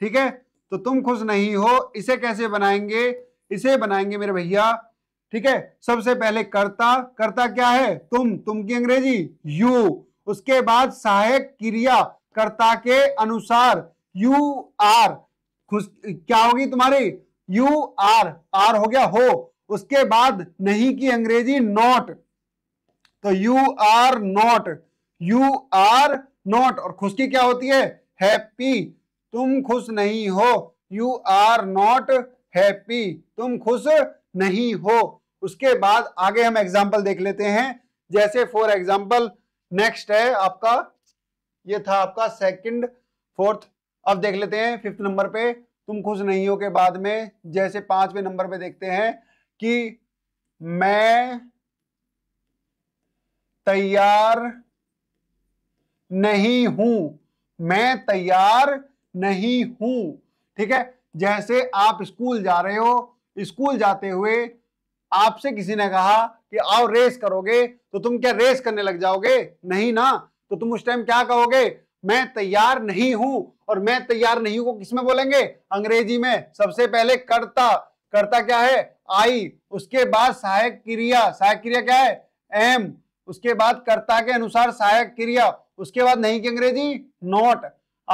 [SPEAKER 1] ठीक है तो तुम खुश नहीं हो इसे कैसे बनाएंगे इसे बनाएंगे मेरे भैया ठीक है सबसे पहले कर्ता कर्ता क्या है तुम तुम की अंग्रेजी यू उसके बाद सहायक क्रिया कर्ता के अनुसार यू आर खुश क्या होगी तुम्हारी यू आर आर हो गया हो उसके बाद नहीं की अंग्रेजी नॉट तो you are not you are not और की क्या होती है हैप्पी तुम खुश नहीं हो यू आर नॉट हैप्पी तुम खुश नहीं हो उसके बाद आगे हम एग्जाम्पल देख लेते हैं जैसे फॉर एग्जाम्पल नेक्स्ट है आपका ये था आपका सेकंड फोर्थ अब देख लेते हैं फिफ्थ नंबर पे तुम खुश नहीं हो के बाद में जैसे पांचवें नंबर पे देखते हैं कि मैं तैयार नहीं हूं मैं तैयार नहीं हूं ठीक है जैसे आप स्कूल जा रहे हो स्कूल जाते हुए आपसे किसी ने कहा कि आओ रेस करोगे तो तुम क्या रेस करने लग जाओगे नहीं ना तो तुम उस टाइम क्या कहोगे मैं तैयार नहीं हूं और मैं तैयार नहीं हूं को किस में बोलेंगे अंग्रेजी में सबसे पहले कर्ता कर्ता क्या है आई उसके बाद सहायक क्रिया सहायक क्रिया क्या है एम उसके बाद कर्ता के अनुसार सहायक क्रिया उसके बाद नहीं की अंग्रेजी नोट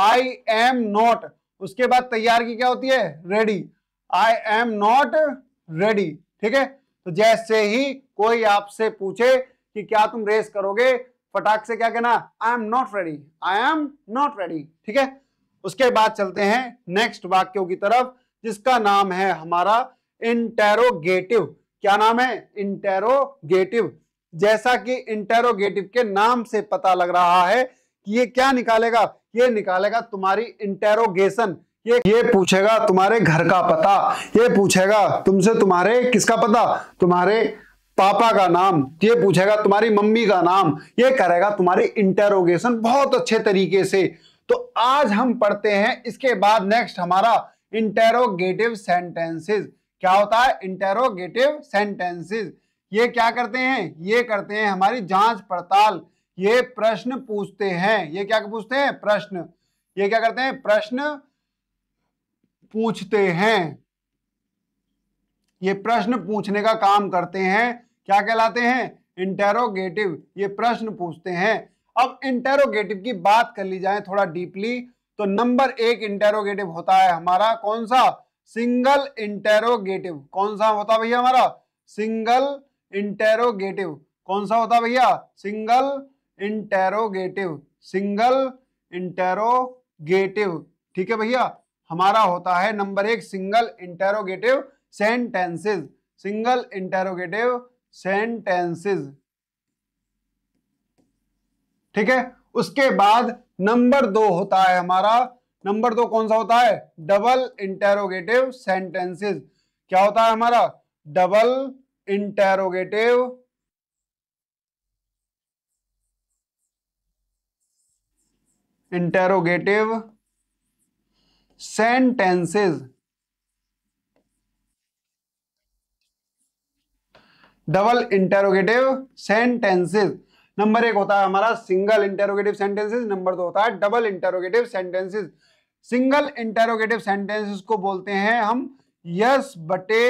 [SPEAKER 1] आई एम नोट उसके बाद तैयार की क्या होती है ready I am not ready ठीक है तो जैसे ही कोई आपसे पूछे कि क्या तुम रेस करोगे पटाख से क्या कहना I am not ready I am not ready ठीक है उसके बाद चलते हैं नेक्स्ट वाक्यों की तरफ जिसका नाम है हमारा इंटेरोगेटिव क्या नाम है इंटेरोगेटिव जैसा कि इंटेरोगेटिव के नाम से पता लग रहा है कि ये क्या निकालेगा ये निकालेगा तुम्हारी इंटेरोगेशन ये ये पूछेगा तुम्हारे घर का पता ये पूछेगा तुमसे तुम्हारे किसका पता तुम्हारे पापा का नाम ये पूछेगा तुम्हारी मम्मी का नाम ये करेगा तुम्हारी इंटेरोगेशन बहुत अच्छे तरीके से तो आज हम पढ़ते हैं इसके बाद नेक्स्ट हमारा इंटेरोगेटिव सेंटेंसेस क्या होता है इंटेरोगेटिव सेंटेंसेस ये क्या करते हैं ये करते हैं हमारी जांच पड़ताल ये प्रश्न पूछते हैं ये क्या पूछते हैं प्रश्न ये क्या करते हैं प्रश्न पूछते हैं ये प्रश्न पूछने का काम करते हैं क्या कहलाते हैं इंटेरोगेटिव ये प्रश्न पूछते हैं अब इंटेरोगेटिव की बात कर ली जाए थोड़ा डीपली तो नंबर एक इंटेरोगेटिव होता है हमारा कौन सा सिंगल इंटेरोगेटिव कौन सा होता है भैया हमारा सिंगल इंटेरोगेटिव कौन सा होता है भैया सिंगल इंटेरोगेटिव सिंगल इंटेरोगेटिव ठीक है भैया हमारा होता है नंबर एक single interrogative sentences single interrogative sentences ठीक है उसके बाद नंबर दो होता है हमारा नंबर दो कौन सा होता है डबल इंटेरोगेटिव सेंटेंसेस क्या होता है हमारा double interrogative interrogative sentences double interrogative sentences number एक होता है हमारा सिंगल इंटेरोगेटिव सेंटेंसेस नंबर दो होता है double interrogative sentences single interrogative sentences को बोलते हैं हम यस बटे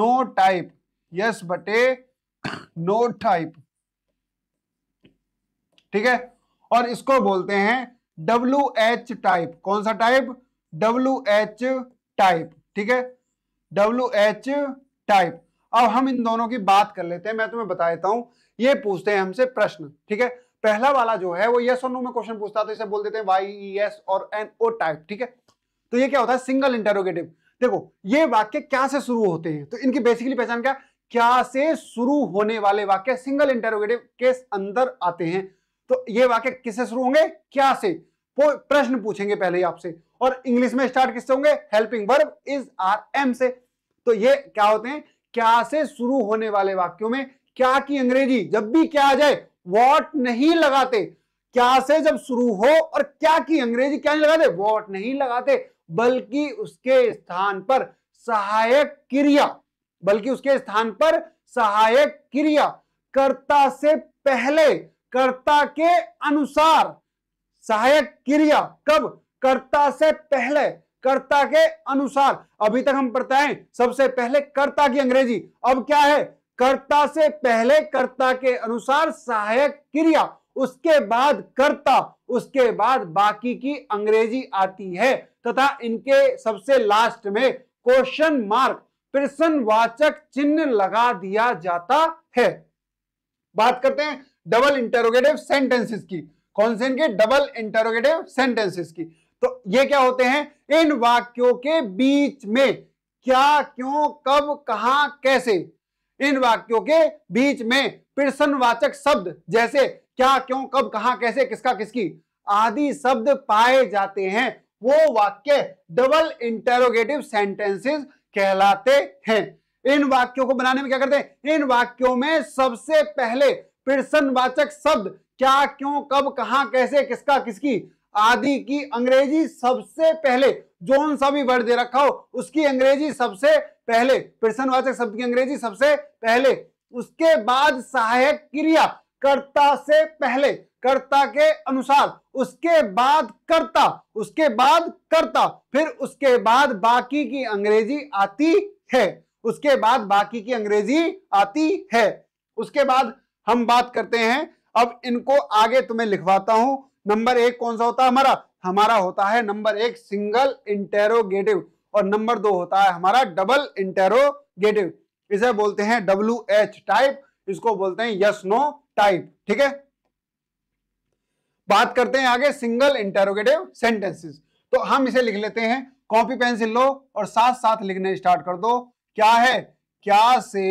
[SPEAKER 1] नो टाइप यस बटे नो टाइप ठीक है और इसको बोलते हैं डब्ल्यू एच टाइप कौन सा टाइप डब्ल्यू एच टाइप ठीक है डब्ल्यू एच टाइप अब हम इन दोनों की बात कर लेते हैं मैं तुम्हें बता देता हूं ये पूछते हैं हमसे प्रश्न ठीक है पहला वाला जो है वो यस और नो में क्वेश्चन पूछता था तो इसे बोल देते हैं वाई यस e और एन ओ टाइप ठीक है तो ये क्या होता है सिंगल इंटरोगेटिव देखो ये वाक्य क्या से शुरू होते हैं तो इनकी बेसिकली पहचान क्या क्या से शुरू होने वाले वाक्य सिंगल इंटरोगेटिव के अंदर आते हैं तो ये वाक्य किससे शुरू होंगे क्या से प्रश्न पूछेंगे पहले ही आपसे और इंग्लिश में स्टार्ट किससे होंगे helping verb is are am से तो ये क्या होते हैं क्या से शुरू होने वाले वाक्यों में क्या की अंग्रेजी जब भी क्या आ जाए वॉट नहीं लगाते क्या से जब शुरू हो और क्या की अंग्रेजी क्या नहीं लगाते वॉट नहीं लगाते बल्कि उसके स्थान पर सहायक क्रिया बल्कि उसके स्थान पर सहायक क्रिया कर्ता से पहले कर्ता के अनुसार सहायक क्रिया कब कर्ता से पहले कर्ता के अनुसार अभी तक हम पढ़ते हैं सबसे पहले कर्ता की अंग्रेजी अब क्या है कर्ता से पहले कर्ता के अनुसार सहायक क्रिया उसके बाद कर्ता उसके बाद बाकी की अंग्रेजी आती है तथा इनके सबसे लास्ट में क्वेश्चन मार्क प्रश्नवाचक चिन्ह लगा दिया जाता है बात करते हैं डबल इंटरोगेटिव सेंटेंसेस की कौन से इनके डबल इंटरोगेटिव सेंटेंसेस की तो ये क्या होते हैं इन वाक्यों के बीच में क्या क्यों कब कहा कैसे इन वाक्यों के बीच में प्रसन्नवाचक शब्द जैसे क्या क्यों कब कहा कैसे किसका किसकी आदि शब्द पाए जाते हैं वो वाक्य डबल इंटेरोगेटिव सेंटेंसेस कहलाते हैं इन वाक्यों को बनाने में क्या करते हैं इन वाक्यों में सबसे पहले प्रसन्नवाचक शब्द क्या क्यों कब कहा कैसे किसका किसकी आदि की अंग्रेजी सबसे पहले जोन सा भी वर्ड दे रखा हो उसकी अंग्रेजी सबसे पहले प्रश्नवाचक शब्द की अंग्रेजी सबसे पहले उसके बाद सहायक क्रिया कर्ता से पहले कर्ता के अनुसार उसके बाद कर्ता उसके बाद कर्ता फिर उसके बाद बाकी की अंग्रेजी आती है उसके बाद बाकी की अंग्रेजी आती है उसके बाद हम बात करते हैं अब इनको आगे तुम्हें लिखवाता हूं नंबर एक कौन सा होता है हमारा हमारा होता है नंबर एक सिंगल इंटेरोगेटिव और नंबर दो होता है हमारा डबल इंटेरोगेटिव इसे बोलते हैं डब्ल्यू एच टाइप इसको बोलते हैं यस नो टाइप ठीक है बात करते हैं आगे सिंगल इंटेरोगेटिव सेंटेंसेस तो हम इसे लिख लेते हैं कॉपी पेंसिल लो और साथ साथ लिखने स्टार्ट कर दो क्या है क्या से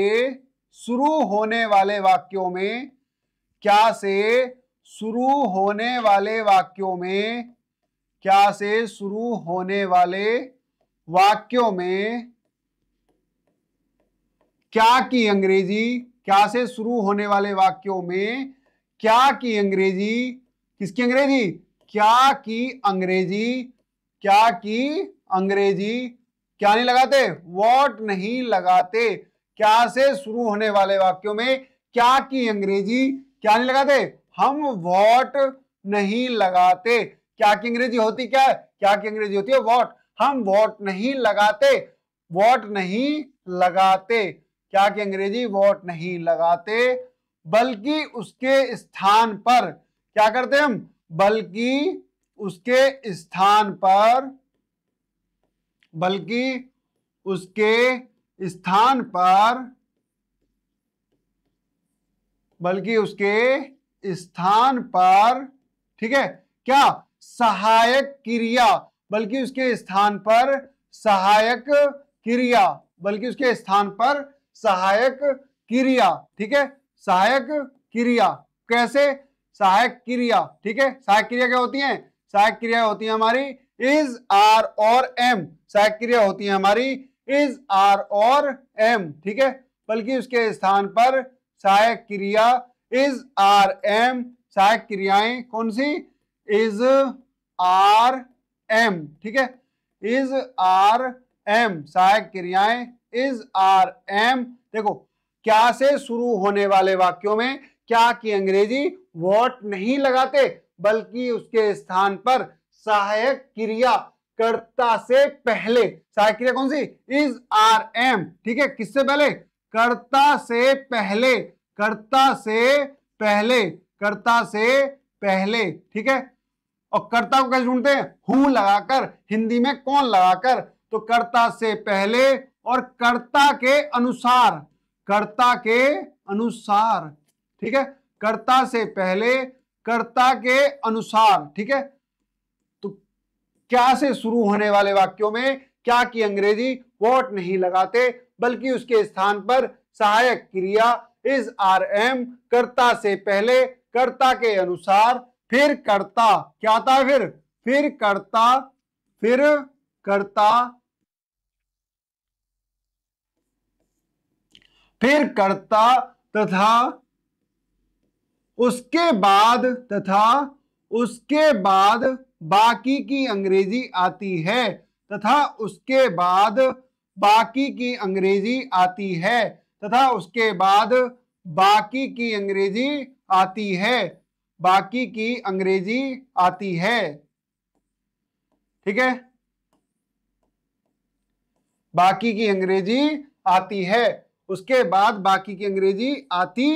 [SPEAKER 1] शुरू होने वाले वाक्यों में क्या से शुरू होने वाले वाक्यों में क्या से शुरू होने वाले वाक्यों में क्या की अंग्रेजी क्या से शुरू होने वाले वाक्यों में क्या की अंग्रेजी किसकी अंग्रेजी क्या की अंग्रेजी क्या की अंग्रेजी क्या नहीं लगाते वॉट नहीं लगाते क्या से शुरू होने वाले वाक्यों में क्या की अंग्रेजी क्या नहीं लगाते हम वॉट नहीं लगाते क्या की अंग्रेजी होती क्या है क्या की अंग्रेजी होती है वॉट हम वॉट नहीं लगाते वॉट नहीं लगाते क्या की अंग्रेजी वॉट नहीं लगाते बल्कि उसके स्थान पर क्या करते हम बल्कि उसके स्थान पर बल्कि उसके स्थान पर बल्कि उसके स्थान पर ठीक है क्या सहायक क्रिया बल्कि उसके स्थान पर सहायक क्रिया बल्कि उसके स्थान पर सहायक क्रिया ठीक है सहायक क्रिया कैसे सहायक क्रिया ठीक है सहायक क्रिया क्या होती है सहायक क्रिया होती है हमारी इज आर और एम सहायक क्रिया होती है हमारी इज आर और एम ठीक है बल्कि उसके स्थान पर सहायक क्रिया इज आर एम सहायक क्रियाएं कौन सी इज आर एम ठीक है इज आर एम सहायक क्रियाएं इज आर एम देखो क्या से शुरू होने वाले वाक्यों में क्या की अंग्रेजी वॉट नहीं लगाते बल्कि उसके स्थान पर सहायक क्रिया कर्ता से पहले सहायक क्रिया कौन सी इज आर एम ठीक है किससे पहले कर्ता से पहले कर्ता से पहले कर्ता से पहले ठीक है और कर्ता को कैसे ढूंढते हैं हु लगाकर हिंदी में कौन लगाकर तो कर्ता से पहले और कर्ता के अनुसार कर्ता के अनुसार ठीक है कर्ता से पहले कर्ता के अनुसार ठीक है तो क्या से शुरू होने वाले वाक्यों में क्या की अंग्रेजी वोट नहीं लगाते बल्कि उसके स्थान पर सहायक क्रिया इज आर एम कर्ता से पहले कर्ता के अनुसार फिर कर्ता क्या आता है फिर फिर कर्ता फिर कर्ता फिर कर्ता तथा उसके बाद तथा उसके बाद बाकी की अंग्रेजी आती है तथा उसके बाद बाकी की अंग्रेजी आती है तथा उसके बाद बाकी की अंग्रेजी आती है बाकी की अंग्रेजी आती है ठीक है बाकी की अंग्रेजी आती है उसके बाद बाकी की अंग्रेजी आती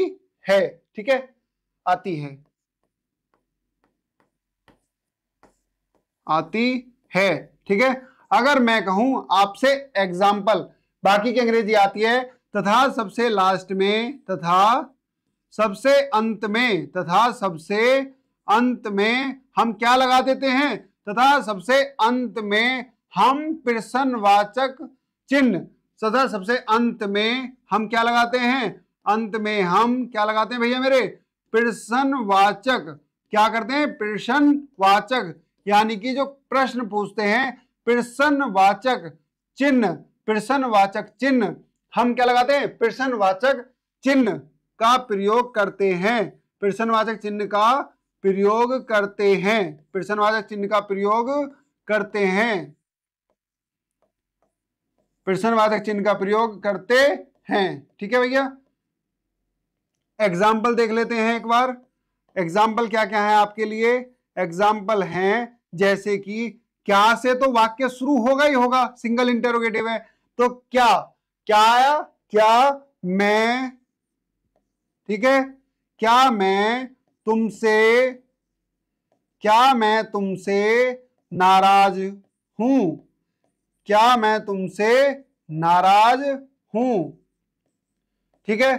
[SPEAKER 1] है ठीक है आती है आती है ठीक है अगर मैं कहूं आपसे एग्जाम्पल बाकी की अंग्रेजी आती है तथा सबसे लास्ट में तथा सबसे अंत में तथा सबसे अंत में हम क्या लगा देते हैं तथा सबसे अंत में हम प्रसन्नवाचक चिन्ह तथा सबसे अंत में हम क्या लगाते हैं अंत में हम क्या लगाते हैं भैया मेरे प्रसन्नवाचक क्या करते हैं प्रसन्नवाचक यानी कि जो प्रश्न पूछते हैं प्रसन्नवाचक चिन्ह प्रसन्नवाचक चिन्ह हम क्या लगाते हैं प्रश्नवाचक चिन्ह का प्रयोग करते हैं प्रश्नवाचक चिन्ह का प्रयोग करते हैं प्रश्नवाचक चिन्ह का प्रयोग करते हैं प्रश्नवाचक चिन्ह का प्रयोग करते हैं ठीक है भैया एग्जाम्पल देख लेते हैं एक बार एग्जाम्पल क्या क्या है आपके लिए एग्जाम्पल हैं जैसे कि क्या से तो वाक्य शुरू होगा ही होगा सिंगल इंटेरोगेटिव है तो क्या क्या आया क्या मैं ठीक है क्या मैं तुमसे क्या मैं तुमसे नाराज हूं क्या मैं तुमसे नाराज हूं ठीक है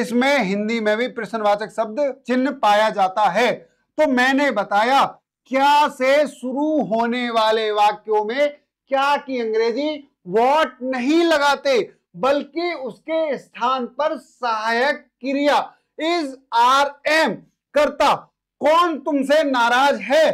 [SPEAKER 1] इसमें हिंदी में भी प्रश्नवाचक शब्द चिन्ह पाया जाता है तो मैंने बताया क्या से शुरू होने वाले वाक्यों में क्या की अंग्रेजी वॉट नहीं लगाते बल्कि उसके स्थान पर सहायक क्रिया इज आर एम करता कौन तुमसे नाराज है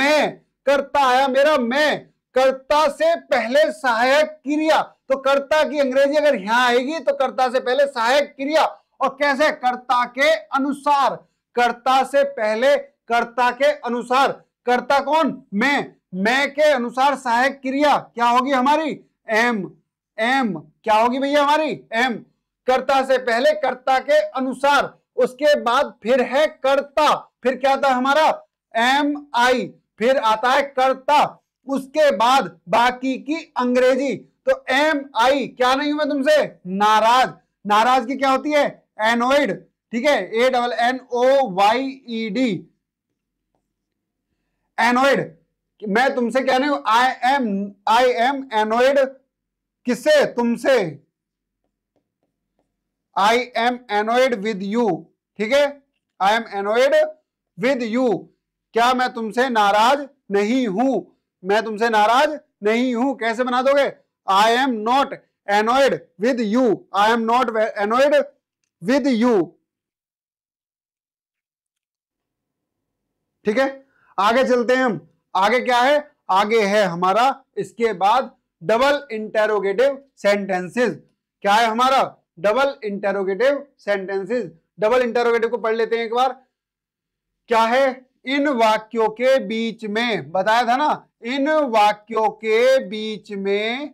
[SPEAKER 1] मैं करता आया मेरा मैं कर्ता से पहले सहायक क्रिया तो कर्ता की अंग्रेजी अगर यहां आएगी तो कर्ता से पहले सहायक क्रिया और कैसे कर्ता के अनुसार कर्ता से पहले कर्ता के अनुसार कर्ता कौन मैं मैं के अनुसार सहायक क्रिया क्या होगी हमारी एम एम क्या होगी भैया हमारी एम कर्ता से पहले कर्ता के अनुसार उसके बाद फिर है कर्ता फिर क्या आता है हमारा एम आई फिर आता है कर्ता उसके बाद बाकी की अंग्रेजी तो एम आई क्या नहीं हूं तुमसे नाराज नाराज की क्या होती है एनोइड ठीक है A double N O Y E D annoyed कि मैं तुमसे हूं I am I am annoyed किससे तुमसे I am annoyed with you ठीक है I am annoyed with you क्या मैं तुमसे नाराज नहीं हूं मैं तुमसे नाराज नहीं हूं कैसे बना दोगे I am not annoyed with you I am not annoyed with you ठीक है आगे चलते हैं हम आगे क्या है आगे है हमारा इसके बाद डबल इंटेरोगेटिव सेंटेंसेस क्या है हमारा double interrogative sentences double interrogative को पढ़ लेते हैं एक बार क्या है इन वाक्यों के बीच में बताया था ना इन वाक्यों के बीच में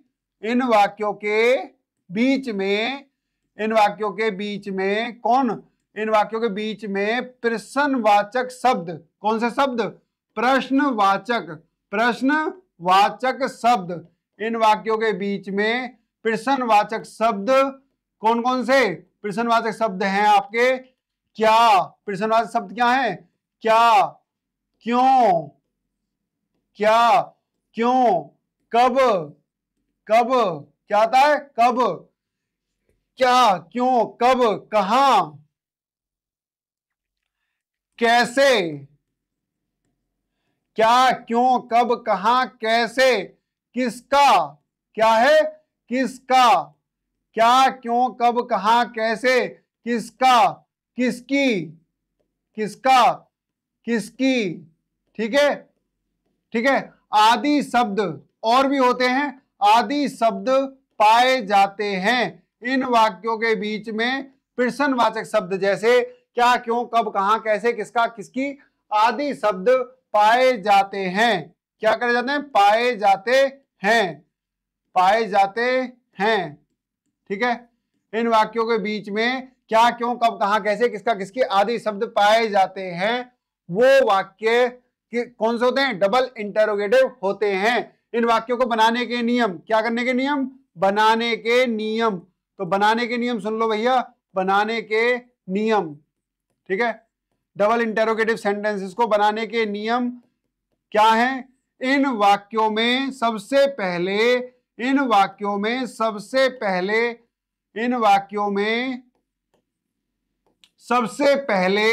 [SPEAKER 1] इन वाक्यों के बीच में इन वाक्यों के बीच में कौन इन वाक्यों के बीच में प्रसन्नवाचक शब्द कौन से शब्द प्रश्नवाचक प्रश्नवाचक शब्द इन वाक्यों के बीच में प्रश्नवाचक शब्द कौन कौन से प्रश्नवाचक शब्द हैं आपके क्या प्रश्नवाचक शब्द क्या है क्या क्यों क्या क्यों कब कब क्या आता है कब क्या क्यों कब कहा कैसे क्या क्यों कब कहा कैसे किसका क्या है किसका क्या क्यों कब कहा कैसे किसका किसकी किसका किसकी ठीक है ठीक है आदि शब्द और भी होते हैं आदि शब्द पाए जाते हैं इन वाक्यों के बीच में प्रसन्नवाचक शब्द जैसे क्या क्यों कब कहा कैसे किसका किसकी आदि शब्द पाए जाते हैं क्या करे जाते हैं पाए जाते हैं पाए जाते हैं ठीक है इन वाक्यों के बीच में क्या क्यों कब कहा कैसे किसका किसके आदि शब्द पाए जाते हैं वो वाक्य कौन से होते हैं डबल इंटरोगेटिव होते हैं इन वाक्यों को बनाने के नियम क्या करने के नियम बनाने के नियम तो बनाने के नियम सुन लो भैया बनाने के नियम ठीक है डबल इंटेरोगेटिव सेंटेंसेस को बनाने के नियम क्या हैं इन वाक्यों में सबसे पहले इन वाक्यों में सबसे पहले इन वाक्यों में सबसे पहले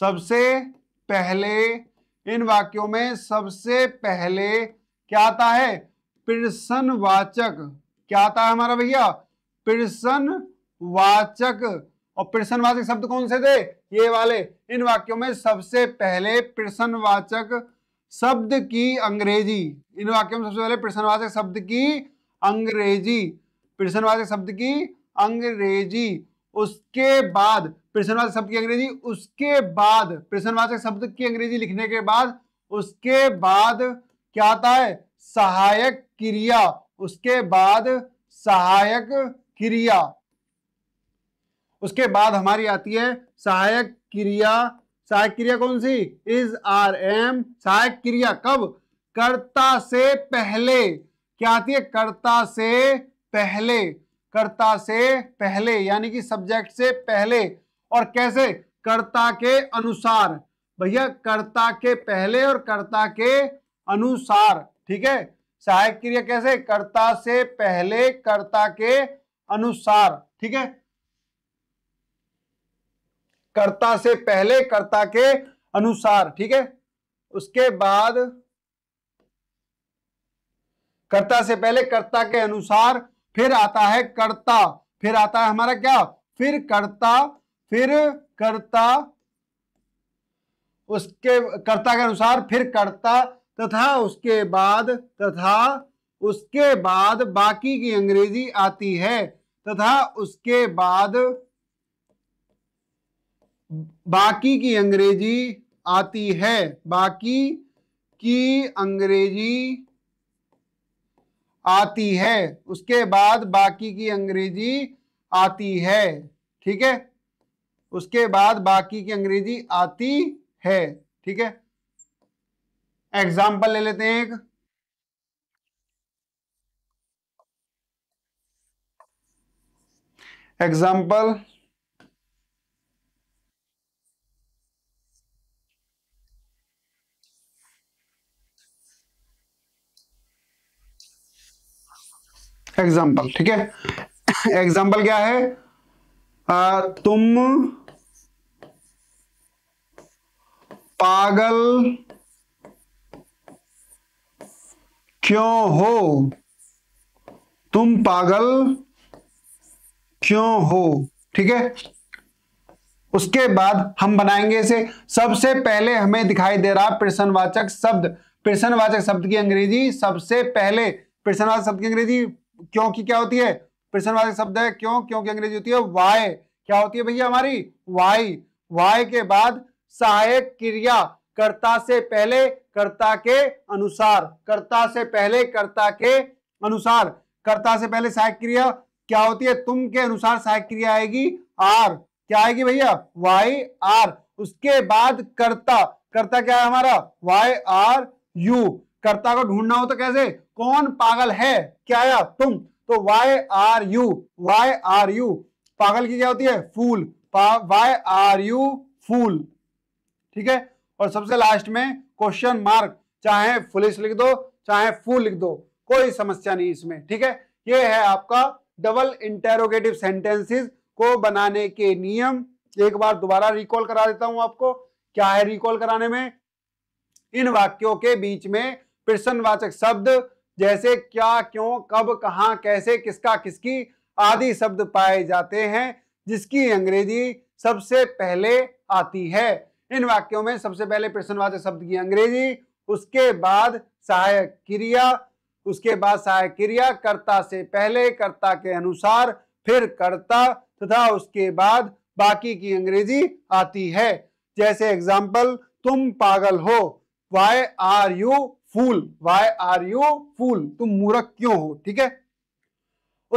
[SPEAKER 1] सबसे पहले इन वाक्यों में सबसे पहले क्या आता है प्रसन्नवाचक क्या आता है हमारा भैया प्रसन्नवाचक वाचक और प्रश्नवाचक शब्द कौन से थे ये वाले इन वाक्यों में सबसे पहले प्रश्नवाचक शब्द की अंग्रेजी इन वाक्यों में सबसे पहले प्रश्नवाचक शब्द की अंग्रेजी प्रश्नवाचक शब्द की अंग्रेजी उसके बाद प्रश्नवाचक शब्द की अंग्रेजी उसके बाद प्रश्नवाचक शब्द की अंग्रेजी लिखने के बाद उसके बाद क्या आता है सहायक क्रिया उसके बाद सहायक क्रिया उसके बाद हमारी आती है सहायक क्रिया सहायक क्रिया कौन सी इज आर एम सहायक क्रिया कब कर्ता से पहले क्या आती है कर्ता से पहले कर्ता से पहले यानी कि सब्जेक्ट से पहले और कैसे कर्ता के अनुसार भैया कर्ता के पहले और कर्ता के अनुसार ठीक है सहायक क्रिया कैसे कर्ता से पहले कर्ता के अनुसार ठीक है कर्ता से पहले कर्ता के अनुसार ठीक है उसके बाद कर्ता से पहले कर्ता के अनुसार फिर आता है कर्ता फिर आता है हमारा क्या फिर कर्ता फिर कर्ता उसके कर्ता के अनुसार फिर कर्ता तथा उसके बाद तथा उसके बाद बाकी की अंग्रेजी आती है तथा उसके बाद बाकी की अंग्रेजी आती है बाकी की अंग्रेजी आती है उसके बाद बाकी की अंग्रेजी आती है ठीक है उसके बाद बाकी की अंग्रेजी आती है ठीक है एग्जाम्पल ले लेते हैं एक एग्जाम्पल एग्जाम्पल ठीक है एग्जाम्पल क्या है आ, तुम पागल क्यों हो तुम पागल क्यों हो ठीक है उसके बाद हम बनाएंगे इसे सबसे पहले हमें दिखाई दे रहा प्रसन्नवाचक शब्द प्रसन्नवाचक शब्द की अंग्रेजी सबसे पहले प्रसन्नवाचक शब्द की अंग्रेजी क्योंकि क्या होती है प्रसरवादी शब्द है क्यों क्योंकि अंग्रेजी होती है वाय क्या होती है भैया हमारी वाई वाय के बाद सहायक क्रिया कर्ता से पहले कर्ता के अनुसार कर्ता से पहले कर्ता के अनुसार कर्ता से पहले सहायक क्रिया क्या होती है तुम के अनुसार सहायक क्रिया आएगी आर क्या आएगी भैया वाई आर उसके बाद कर्ता कर्ता क्या है हमारा वाई आर यू कर्ता को ढूंढना हो तो कैसे कौन पागल है क्या या तुम तो why are you why are you पागल की क्या होती है fool why are you fool ठीक है और सबसे लास्ट में क्वेश्चन मार्क चाहे फुलिस लिख दो चाहे फूल लिख दो कोई समस्या नहीं इसमें ठीक है ये है आपका डबल इंटेरोगेटिव सेंटेंसेस को बनाने के नियम एक बार दोबारा रिकॉल करा देता हूं आपको क्या है रिकॉल कराने में इन वाक्यों के बीच में प्रश्नवाचक शब्द जैसे क्या क्यों कब कहा कैसे किसका किसकी आदि शब्द पाए जाते हैं जिसकी अंग्रेजी सबसे पहले आती है इन वाक्यों में सबसे पहले प्रश्नवाचक शब्द की अंग्रेजी उसके बाद सहायक क्रिया उसके बाद सहायक क्रिया कर्ता से पहले कर्ता के अनुसार फिर कर्ता तथा उसके बाद बाकी की अंग्रेजी आती है जैसे एग्जाम्पल तुम पागल हो why are you fool why are you fool तुम मूर्ख क्यों हो ठीक है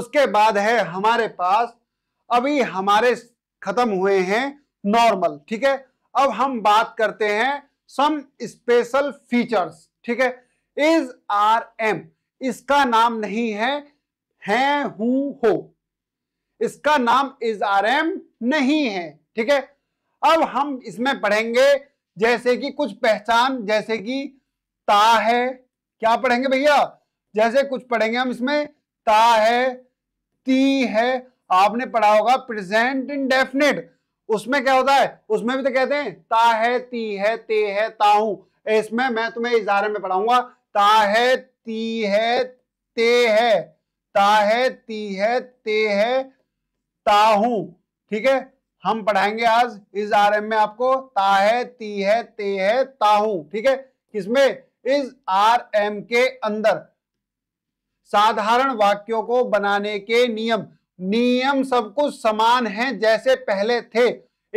[SPEAKER 1] उसके बाद है हमारे पास अभी हमारे खत्म हुए हैं नॉर्मल ठीक है अब हम बात करते हैं सम स्पेशल फीचर्स ठीक है इज आर एम इसका नाम नहीं है है हू हो इसका नाम इज आर एम नहीं है ठीक है अब हम इसमें पढ़ेंगे जैसे कि कुछ पहचान जैसे कि ता है क्या पढ़ेंगे भैया जैसे कुछ पढ़ेंगे हम इसमें ता है ती है आपने पढ़ा होगा प्रेजेंट डेफिनेट उसमें क्या होता है उसमें भी तो कहते हैं ता है ती है ते है ताहू इसमें मैं तुम्हें इजारे में पढ़ाऊंगा ता है ती है ते है ता है ती है ते है ताहू ठीक है हम पढ़ाएंगे आज इस आर में आपको ता है ती है ते है ताहू ठीक है किसमें इस आर एम के अंदर साधारण वाक्यों को बनाने के नियम नियम सब कुछ समान है जैसे पहले थे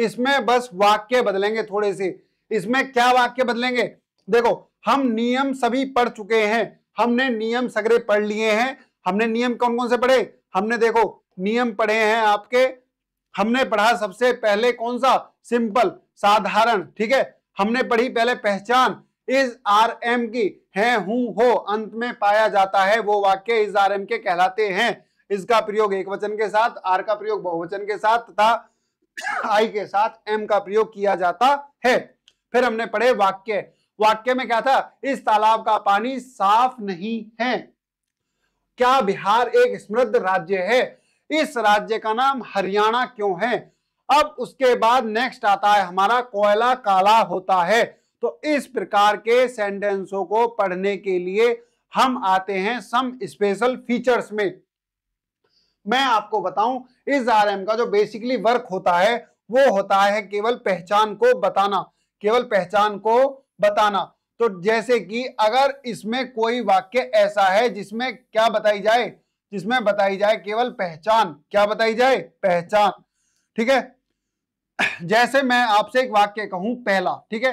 [SPEAKER 1] इसमें बस वाक्य बदलेंगे थोड़े से इसमें क्या वाक्य बदलेंगे देखो हम नियम सभी पढ़ चुके हैं हमने नियम सगरे पढ़ लिए हैं हमने नियम कौन कौन से पढ़े हमने देखो नियम पढ़े हैं आपके हमने पढ़ा सबसे पहले कौन सा सिंपल साधारण ठीक है हमने पढ़ी पहले पहचान इज आर एम की है हूं हो अंत में पाया जाता है वो वाक्य इज आर एम के कहलाते हैं इसका प्रयोग एक वचन के साथ आर का प्रयोग बहुवचन के साथ तथा आई के साथ एम का प्रयोग किया जाता है फिर हमने पढ़े वाक्य वाक्य में क्या था इस तालाब का पानी साफ नहीं है क्या बिहार एक समृद्ध राज्य है इस राज्य का नाम हरियाणा क्यों है अब उसके बाद नेक्स्ट आता है हमारा कोयला काला होता है तो इस प्रकार के सेंटेंसों को पढ़ने के लिए हम आते हैं सम स्पेशल फीचर्स में मैं आपको बताऊं इस आर एम का जो बेसिकली वर्क होता है वो होता है केवल पहचान को बताना केवल पहचान को बताना तो जैसे कि अगर इसमें कोई वाक्य ऐसा है जिसमें क्या बताई जाए जिसमें बताई जाए केवल पहचान क्या बताई जाए पहचान ठीक है जैसे मैं आपसे एक वाक्य कहूं पहला ठीक है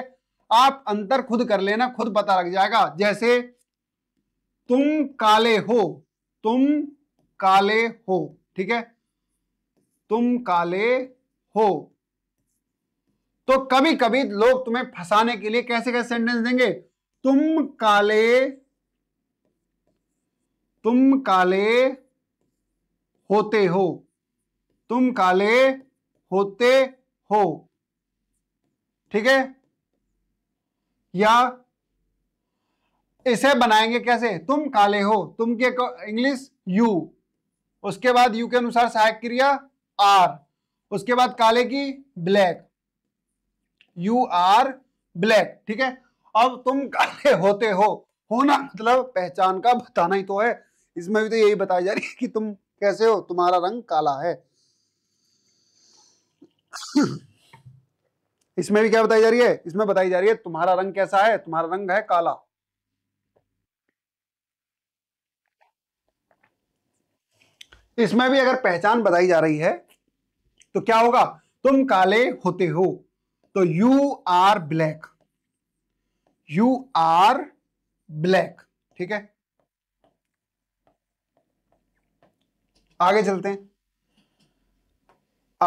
[SPEAKER 1] आप अंतर खुद कर लेना खुद पता लग जाएगा जैसे तुम काले हो तुम काले हो ठीक है तुम काले हो तो कभी कभी लोग तुम्हें फंसाने के लिए कैसे कैसे सेंटेंस देंगे तुम काले तुम काले होते हो तुम काले होते हो ठीक है या इसे बनाएंगे कैसे तुम काले हो तुम के इंग्लिश यू उसके बाद यू के अनुसार सहायक क्रिया आर उसके बाद काले की ब्लैक यू आर ब्लैक ठीक है अब तुम काले होते हो होना मतलब पहचान का बताना ही तो है इसमें भी तो यही बताई जा रही है कि तुम कैसे हो तुम्हारा रंग काला है इसमें भी क्या बताई जा रही है इसमें बताई जा रही है तुम्हारा रंग कैसा है तुम्हारा रंग है काला इसमें भी अगर पहचान बताई जा रही है तो क्या होगा तुम काले होते हो तो you are black you are black ठीक है आगे चलते हैं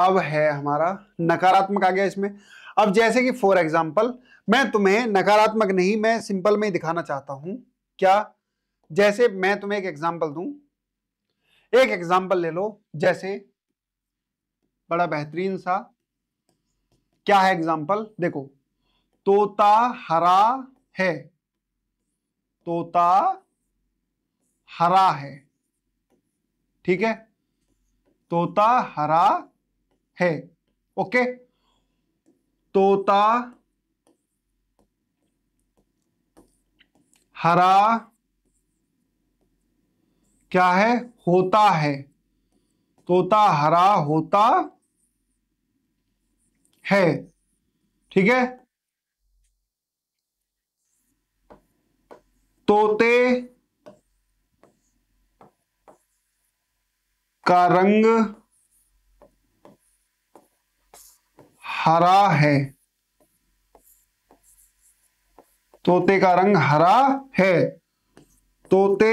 [SPEAKER 1] अब है हमारा नकारात्मक आ गया इसमें अब जैसे कि फॉर एग्जाम्पल मैं तुम्हें नकारात्मक नहीं मैं सिंपल में ही दिखाना चाहता हूं क्या जैसे मैं तुम्हें एक एग्जाम्पल दू एक एग्जाम्पल ले लो जैसे बड़ा बेहतरीन सा क्या है एग्जाम्पल देखो तोता हरा है तोता हरा है ठीक है तोता हरा है ओके तोता हरा क्या है होता है तोता हरा होता है ठीक है तोते का रंग हरा है तोते का रंग हरा है तोते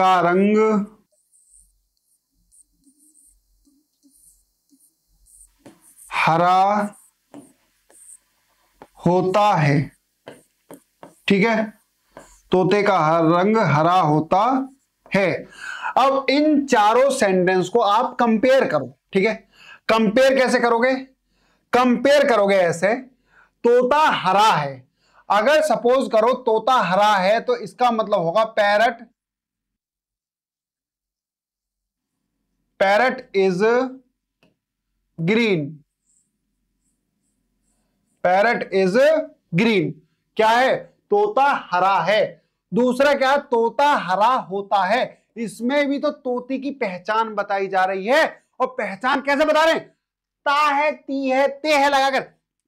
[SPEAKER 1] का रंग हरा होता है ठीक है तोते का हर रंग हरा होता है अब इन चारों सेंटेंस को आप कंपेयर करो ठीक है कंपेयर कैसे करोगे कंपेयर करोगे ऐसे तोता हरा है अगर सपोज करो तोता हरा है तो इसका मतलब होगा parrot parrot is green parrot is green क्या है तोता हरा है दूसरा क्या है तोता हरा होता है इसमें भी तो तोती की पहचान बताई जा रही है और पहचान कैसे बता रहे ता है ती है ते है लगाकर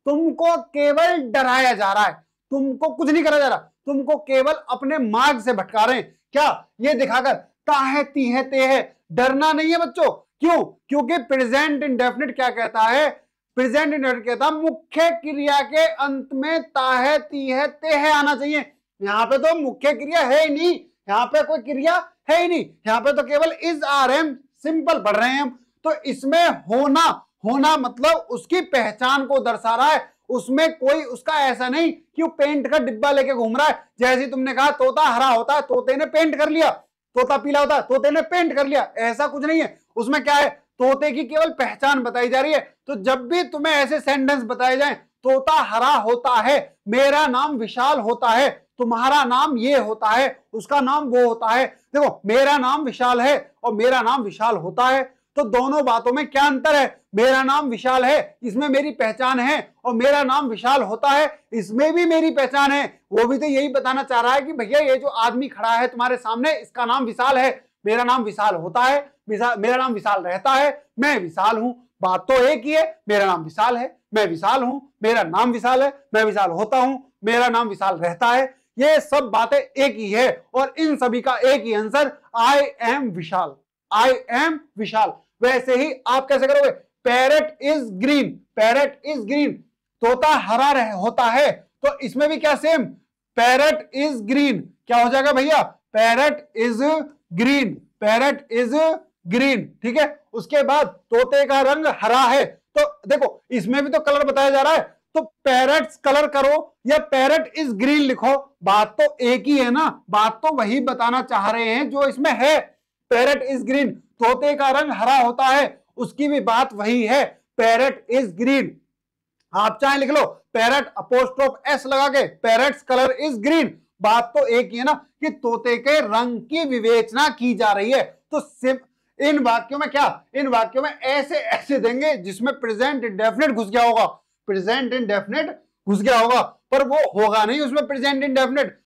[SPEAKER 1] तुमको केवल डराया जा रहा है तुमको कुछ नहीं करा जा रहा तुमको केवल अपने मार्ग से भटका रहे हैं क्या ये दिखाकर ता है ती है ते है डरना नहीं है बच्चों क्यों क्योंकि प्रेजेंट इंडेफिनिट क्या कहता है प्रेजेंट इंडेफिनिट कहता है मुख्य क्रिया के अंत में ता है ती है ते है आना चाहिए यहाँ पे तो मुख्य क्रिया है ही नहीं यहाँ पे कोई क्रिया है ही नहीं यहाँ पे तो केवल इज आर एम सिंपल पढ़ रहे हैं हम तो इसमें होना होना मतलब उसकी पहचान को दर्शा रहा है उसमें कोई उसका ऐसा नहीं कि वो पेंट का डिब्बा लेके घूम रहा है जैसे तुमने कहा तोता हरा होता है तोते ने पेंट कर लिया तोता पीला होता है तोते ने पेंट कर लिया ऐसा कुछ नहीं है उसमें क्या है तोते की केवल पहचान बताई जा रही है तो जब भी तुम्हें ऐसे सेंटेंस बताए जाए तोता हरा होता है मेरा नाम विशाल होता है तुम्हारा नाम ये होता है उसका नाम वो होता है देखो मेरा नाम विशाल है और मेरा नाम विशाल होता है तो दोनों बातों में क्या अंतर है मेरा नाम विशाल है इसमें मेरी पहचान है और मेरा नाम विशाल होता है इसमें भी मेरी पहचान है वो भी तो यही बताना चाह रहा है कि भैया ये जो आदमी खड़ा है तुम्हारे सामने इसका नाम विशाल है मेरा नाम विशाल होता है मेरा नाम विशाल रहता है मैं विशाल हूं बात तो एक ही है मेरा नाम विशाल है मैं विशाल हूं मेरा नाम विशाल है मैं विशाल होता हूं मेरा नाम विशाल रहता है ये सब बातें एक ही है और इन सभी का एक ही answer I am Vishal I am Vishal वैसे ही आप कैसे करोगे parrot is green parrot is green तोता हरा रहे होता है तो इसमें भी क्या सेम पैरट इज ग्रीन क्या हो जाएगा भैया parrot is green parrot is green ठीक है उसके बाद तोते का रंग हरा है तो देखो इसमें भी तो कलर बताया जा रहा है तो पैरट कलर करो या पैरट इज ग्रीन लिखो बात तो एक ही है ना बात तो वही बताना चाह रहे हैं जो इसमें है पैरट इज ग्रीन तोते का रंग हरा होता है उसकी भी बात वही है पैरट इज ग्रीन आप चाहे लिख लो पैरट अपोस्ट्रोप एस लगा के पैरट कलर इज ग्रीन बात तो एक ही है ना कि तोते के रंग की विवेचना की जा रही है तो सिर्फ इन वाक्यों में क्या इन वाक्यों में ऐसे ऐसे देंगे जिसमें प्रेजेंट इंडेफिनेट घुस गया होगा प्रेजेंट इंडेफिनेट घुस गया होगा पर वो होगा नहीं उसमें प्रेजेंट इंडेफिनेट